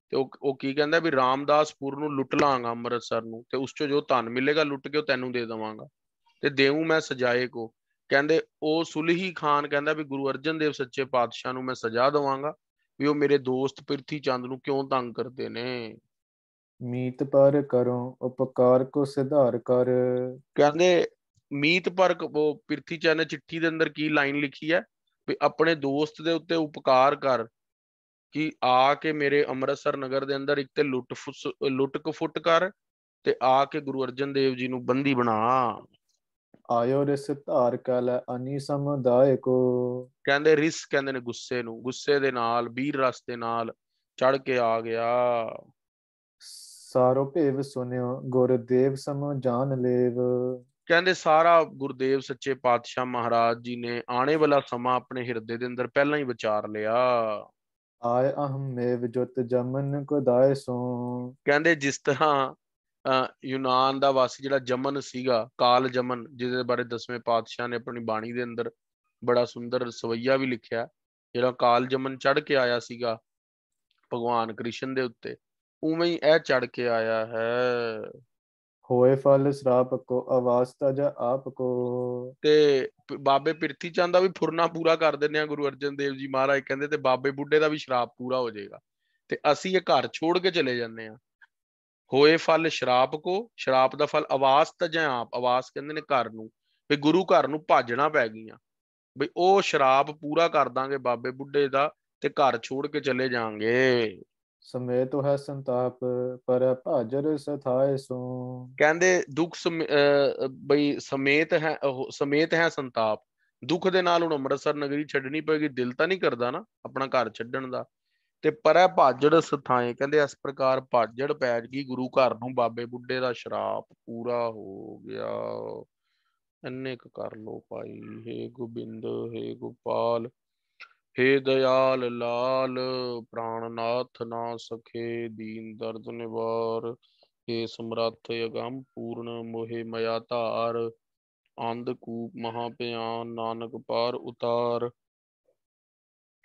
ਤੇ ਉਹ ਉਹ ਕੀ ਕਹਿੰਦਾ ਵੀ ਰਾਮਦਾਸਪੁਰ ਨੂੰ ਲੁੱਟ ਲਾਂਗਾ ਅੰਮ੍ਰਿਤਸਰ ਨੂੰ ਤੇ ਉਸ ਚੋਂ ਜੋ ਧਨ ਮਿਲੇਗਾ ਲੁੱਟ ਕੇ ਉਹ ਤੈਨੂੰ ਦੇ ਦਵਾਂਗਾ ਤੇ ਦੇਉ ਮੈਂ ਸਜਾਏ ਕੋ ਕਹਿੰਦੇ ਉਹ ਸੁਲਹੀ ਖਾਨ ਕਹਿੰਦਾ ਵੀ ਗੁਰੂ ਅਰਜਨ ਦੇਵ ਸੱਚੇ ਪਾਤਸ਼ਾਹ ਨੂੰ ਮੈਂ ਸਜਾ ਦਵਾਂਗਾ ਵੀ ਉਹ ਮੇਰੇ ਦੋਸਤ ਪ੍ਰਿਥੀ ਚੰਦ ਨੂੰ ਕਿਉਂ ਤੰਗ ਕਰਦੇ ਨੇ ਮੀਤ ਪਰ ਕਰੋ ਉਪਕਾਰ ਕੋ ਸਿਧਾਰ ਕਰ ਕਹਿੰਦੇ ਮੀਤ ਪਰ ਉਹ ਪ੍ਰਿਥੀ ਚੰਦ ਨੇ ਚਿੱਠੀ ਦੇ ਅੰਦਰ ਕੀ ਲਾਈਨ ਲਿਖੀ ਹੈ ਵੀ ਆਪਣੇ ਦੋਸਤ ਦੇ ਉੱਤੇ ਉਪਕਾਰ ਕਰ ਕਿ ਆ ਕੇ ਮੇਰੇ ਅੰਮ੍ਰਿਤਸਰ ਨਗਰ ਦੇ ਅੰਦਰ ਇੱਕ ਤੇ ਲੁੱਟ ਲੁੱਟਕ ਫੁੱਟ ਕਰ ਤੇ ਆ ਕੇ ਗੁਰੂ ਅਰਜਨ ਦੇਵ ਜੀ ਨੂੰ ਬੰਦੀ ਬਣਾ ਆਇਓ ਰਿਸ ਧਾਰ ਕਾ ਲੈ ਅਨੀ ਸਮੁਦਾਇ ਕੋ ਕਹਿੰਦੇ ਰਿਸ ਕਹਿੰਦੇ ਨੇ ਗੁੱਸੇ ਨੂੰ ਗੁੱਸੇ ਦੇ ਨਾਲ ਵੀਰ ਰਸ ਦੇ ਨਾਲ ਚੜ ਕੇ ਆ ਗਿਆ ਸਾਰੋ ਭੇਵ ਸੁਨਿਓ ਗੁਰਦੇਵ ਸਮੋ ਜਾਣ ਲੇਵ ਕਹਿੰਦੇ ਸਾਰਾ ਗੁਰਦੇਵ ਸੱਚੇ ਪਾਤਸ਼ਾਹ ਮਹਾਰਾਜ ਜੀ ਨੇ ਆਣੇ ਵਾਲਾ ਸਮਾਂ ਆਪਣੇ ਹਿਰਦੇ ਦੇ ਅੰਦਰ ਪਹਿਲਾਂ ਹੀ ਵਿਚਾਰ ਲਿਆ ਆਏ ਅਹਮ ਮੇਵ ਜੁਤ ਜਮਨ ਕੋ ਦਾਇ ਸੋ ਕਹਿੰਦੇ ਜਿਸ ਤਰ੍ਹਾਂ ਯੂਨਾਨ ਦਾ ਵਾਸੀ ਜਿਹੜਾ ਜਮਨ ਸੀਗਾ ਕਾਲ ਜਮਨ ਜਿਹਦੇ ਬਾਰੇ ਦਸਵੇਂ ਪਾਤਸ਼ਾਹ ਨੇ ਆਪਣੀ ਬਾਣੀ ਦੇ ਅੰਦਰ ਬੜਾ ਸੁੰਦਰ ਸਵਈਆ ਵੀ ਲਿਖਿਆ ਜਿਹੜਾ ਕਾਲ ਜਮਨ ਚੜ ਕੇ ਆਇਆ ਸੀਗਾ ਭਗਵਾਨ ਕ੍ਰਿਸ਼ਨ ਦੇ ਉੱਤੇ ਉਵੇਂ ਹੀ ਇਹ ਚੜ ਕੇ ਆਇਆ ਹੈ ਹੋਏ ਫਲ ਸਰਾਪ ਕੋ ਅਵਾਸਤਾ ਜਾ ਆਪ ਕੋ ਤੇ ਬਾਬੇ ਪਿਰਤੀ ਚੰਦ ਦਾ ਵੀ ਫੁਰਨਾ ਪੂਰਾ ਕਰ ਦਿੰਦੇ ਆ ਗੁਰੂ ਅਰਜਨ ਦੇਵ ਜੀ ਮਹਾਰਾਜ ਕਹਿੰਦੇ ਤੇ ਬਾਬੇ ਬੁੱਢੇ ਦਾ ਵੀ ਸ਼ਰਾਪ ਪੂਰਾ ਹੋ ਜਾਏਗਾ ਤੇ ਅਸੀਂ ਇਹ ਘਰ ਛੋੜ ਕੇ ਚਲੇ ਜਾਂਦੇ ਆ ਹੋਏ ਫਲ ਸ਼ਰਾਪ ਕੋ ਸ਼ਰਾਪ ਦਾ ਫਲ ਆਵਾਸ ਤਾਂ ਆਪ ਆਵਾਸ ਕਹਿੰਦੇ ਨੇ ਘਰ ਨੂੰ ਵੀ ਗੁਰੂ ਘਰ ਨੂੰ ਭਾਜਣਾ ਪੈ ਗਈਆਂ ਵੀ ਉਹ ਸ਼ਰਾਪ ਪੂਰਾ ਕਰ ਦਾਂਗੇ ਬਾਬੇ ਬੁੱਢੇ ਦਾ ਤੇ ਘਰ ਛੋੜ ਕੇ ਚਲੇ ਜਾਾਂਗੇ ਸਮੇਤ ਹੈ ਸੰਤਾਪ ਪਰ ਭਾਜਰ ਸਥਾਏ ਸੋ ਕਹਿੰਦੇ ਦੁੱਖ ਬਈ ਸਮੇਤ ਹੈ ਸਮੇਤ ਹੈ ਸੰਤਾਪ ਦੁੱਖ ਦੇ ਨਾਲ ਹੁਣ ਅੰਮ੍ਰਿਤਸਰ ਨਗਰੀ ਛੱਡਣੀ ਪਏਗੀ ਦਿਲ ਤਾਂ ਨਹੀਂ ਕਰਦਾ ਨਾ ਆਪਣਾ ਘਰ ਛੱਡਣ ਦਾ ਤੇ ਪਰੈ ਭਾਜੜ ਸਥਾਏ ਕਹਿੰਦੇ ਇਸ ਪ੍ਰਕਾਰ ਭਾਜੜ ਪੈ ਗਈ ਗੁਰੂ ਘਰ ਨੂੰ ਬਾਬੇ ਬੁੱਢੇ ਦਾ ਸ਼ਰਾਪ ਪੂਰਾ ਹੋ ਗਿਆ ਇੰਨੇ ਕਰ ਲੋ ਪਾਈ हे ਗੋਬਿੰਦ हे ਗੋਪਾਲ हे ਦਿਆਲ ਲਾਲ ਪ੍ਰਾਨਨਾਥ ਨਾ ਸਖੇ ਦੀਨ ਦਰਦ ਨਿਵਾਰ हे ਸਮਰੱਥ ਅਗੰਮ ਪੂਰਨ ਮੋਹਿ ਮਯਾ ਧਾਰ ਅੰਧ ਕੂਪ ਮਹਾ ਭਿਆਨ ਨਾਨਕ ਪਾਰ ਉਤਾਰ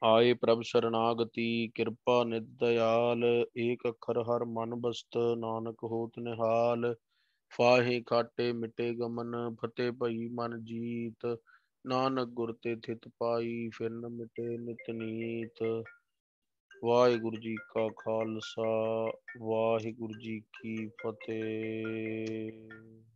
ਆਏ ਪ੍ਰਭ ਸਰਨਾਗਤੀ ਕਿਰਪਾ ਨਿਤ ਦਇਆਲ ਏਕ ਅਖਰ ਹਰ ਮਨ ਬਸਤ ਨਾਨਕ ਹੋਤ ਨਿਹਾਲ ਫਾਹੇ ਖਾਟੇ ਮਿਟੇ ਗਮਨ ਫਤੇ ਭਈ ਮਨ ਜੀਤ ਨਾਨਕ ਗੁਰ ਤੇ ਥਿਤ ਪਾਈ ਫਿਰ ਨ ਮਿਟੇ ਨਿਤ ਨੀਤ ਵਾਹਿਗੁਰੂ ਜੀ ਕਾ ਖਾਲਸਾ ਵਾਹਿਗੁਰੂ ਜੀ ਕੀ ਫਤਿਹ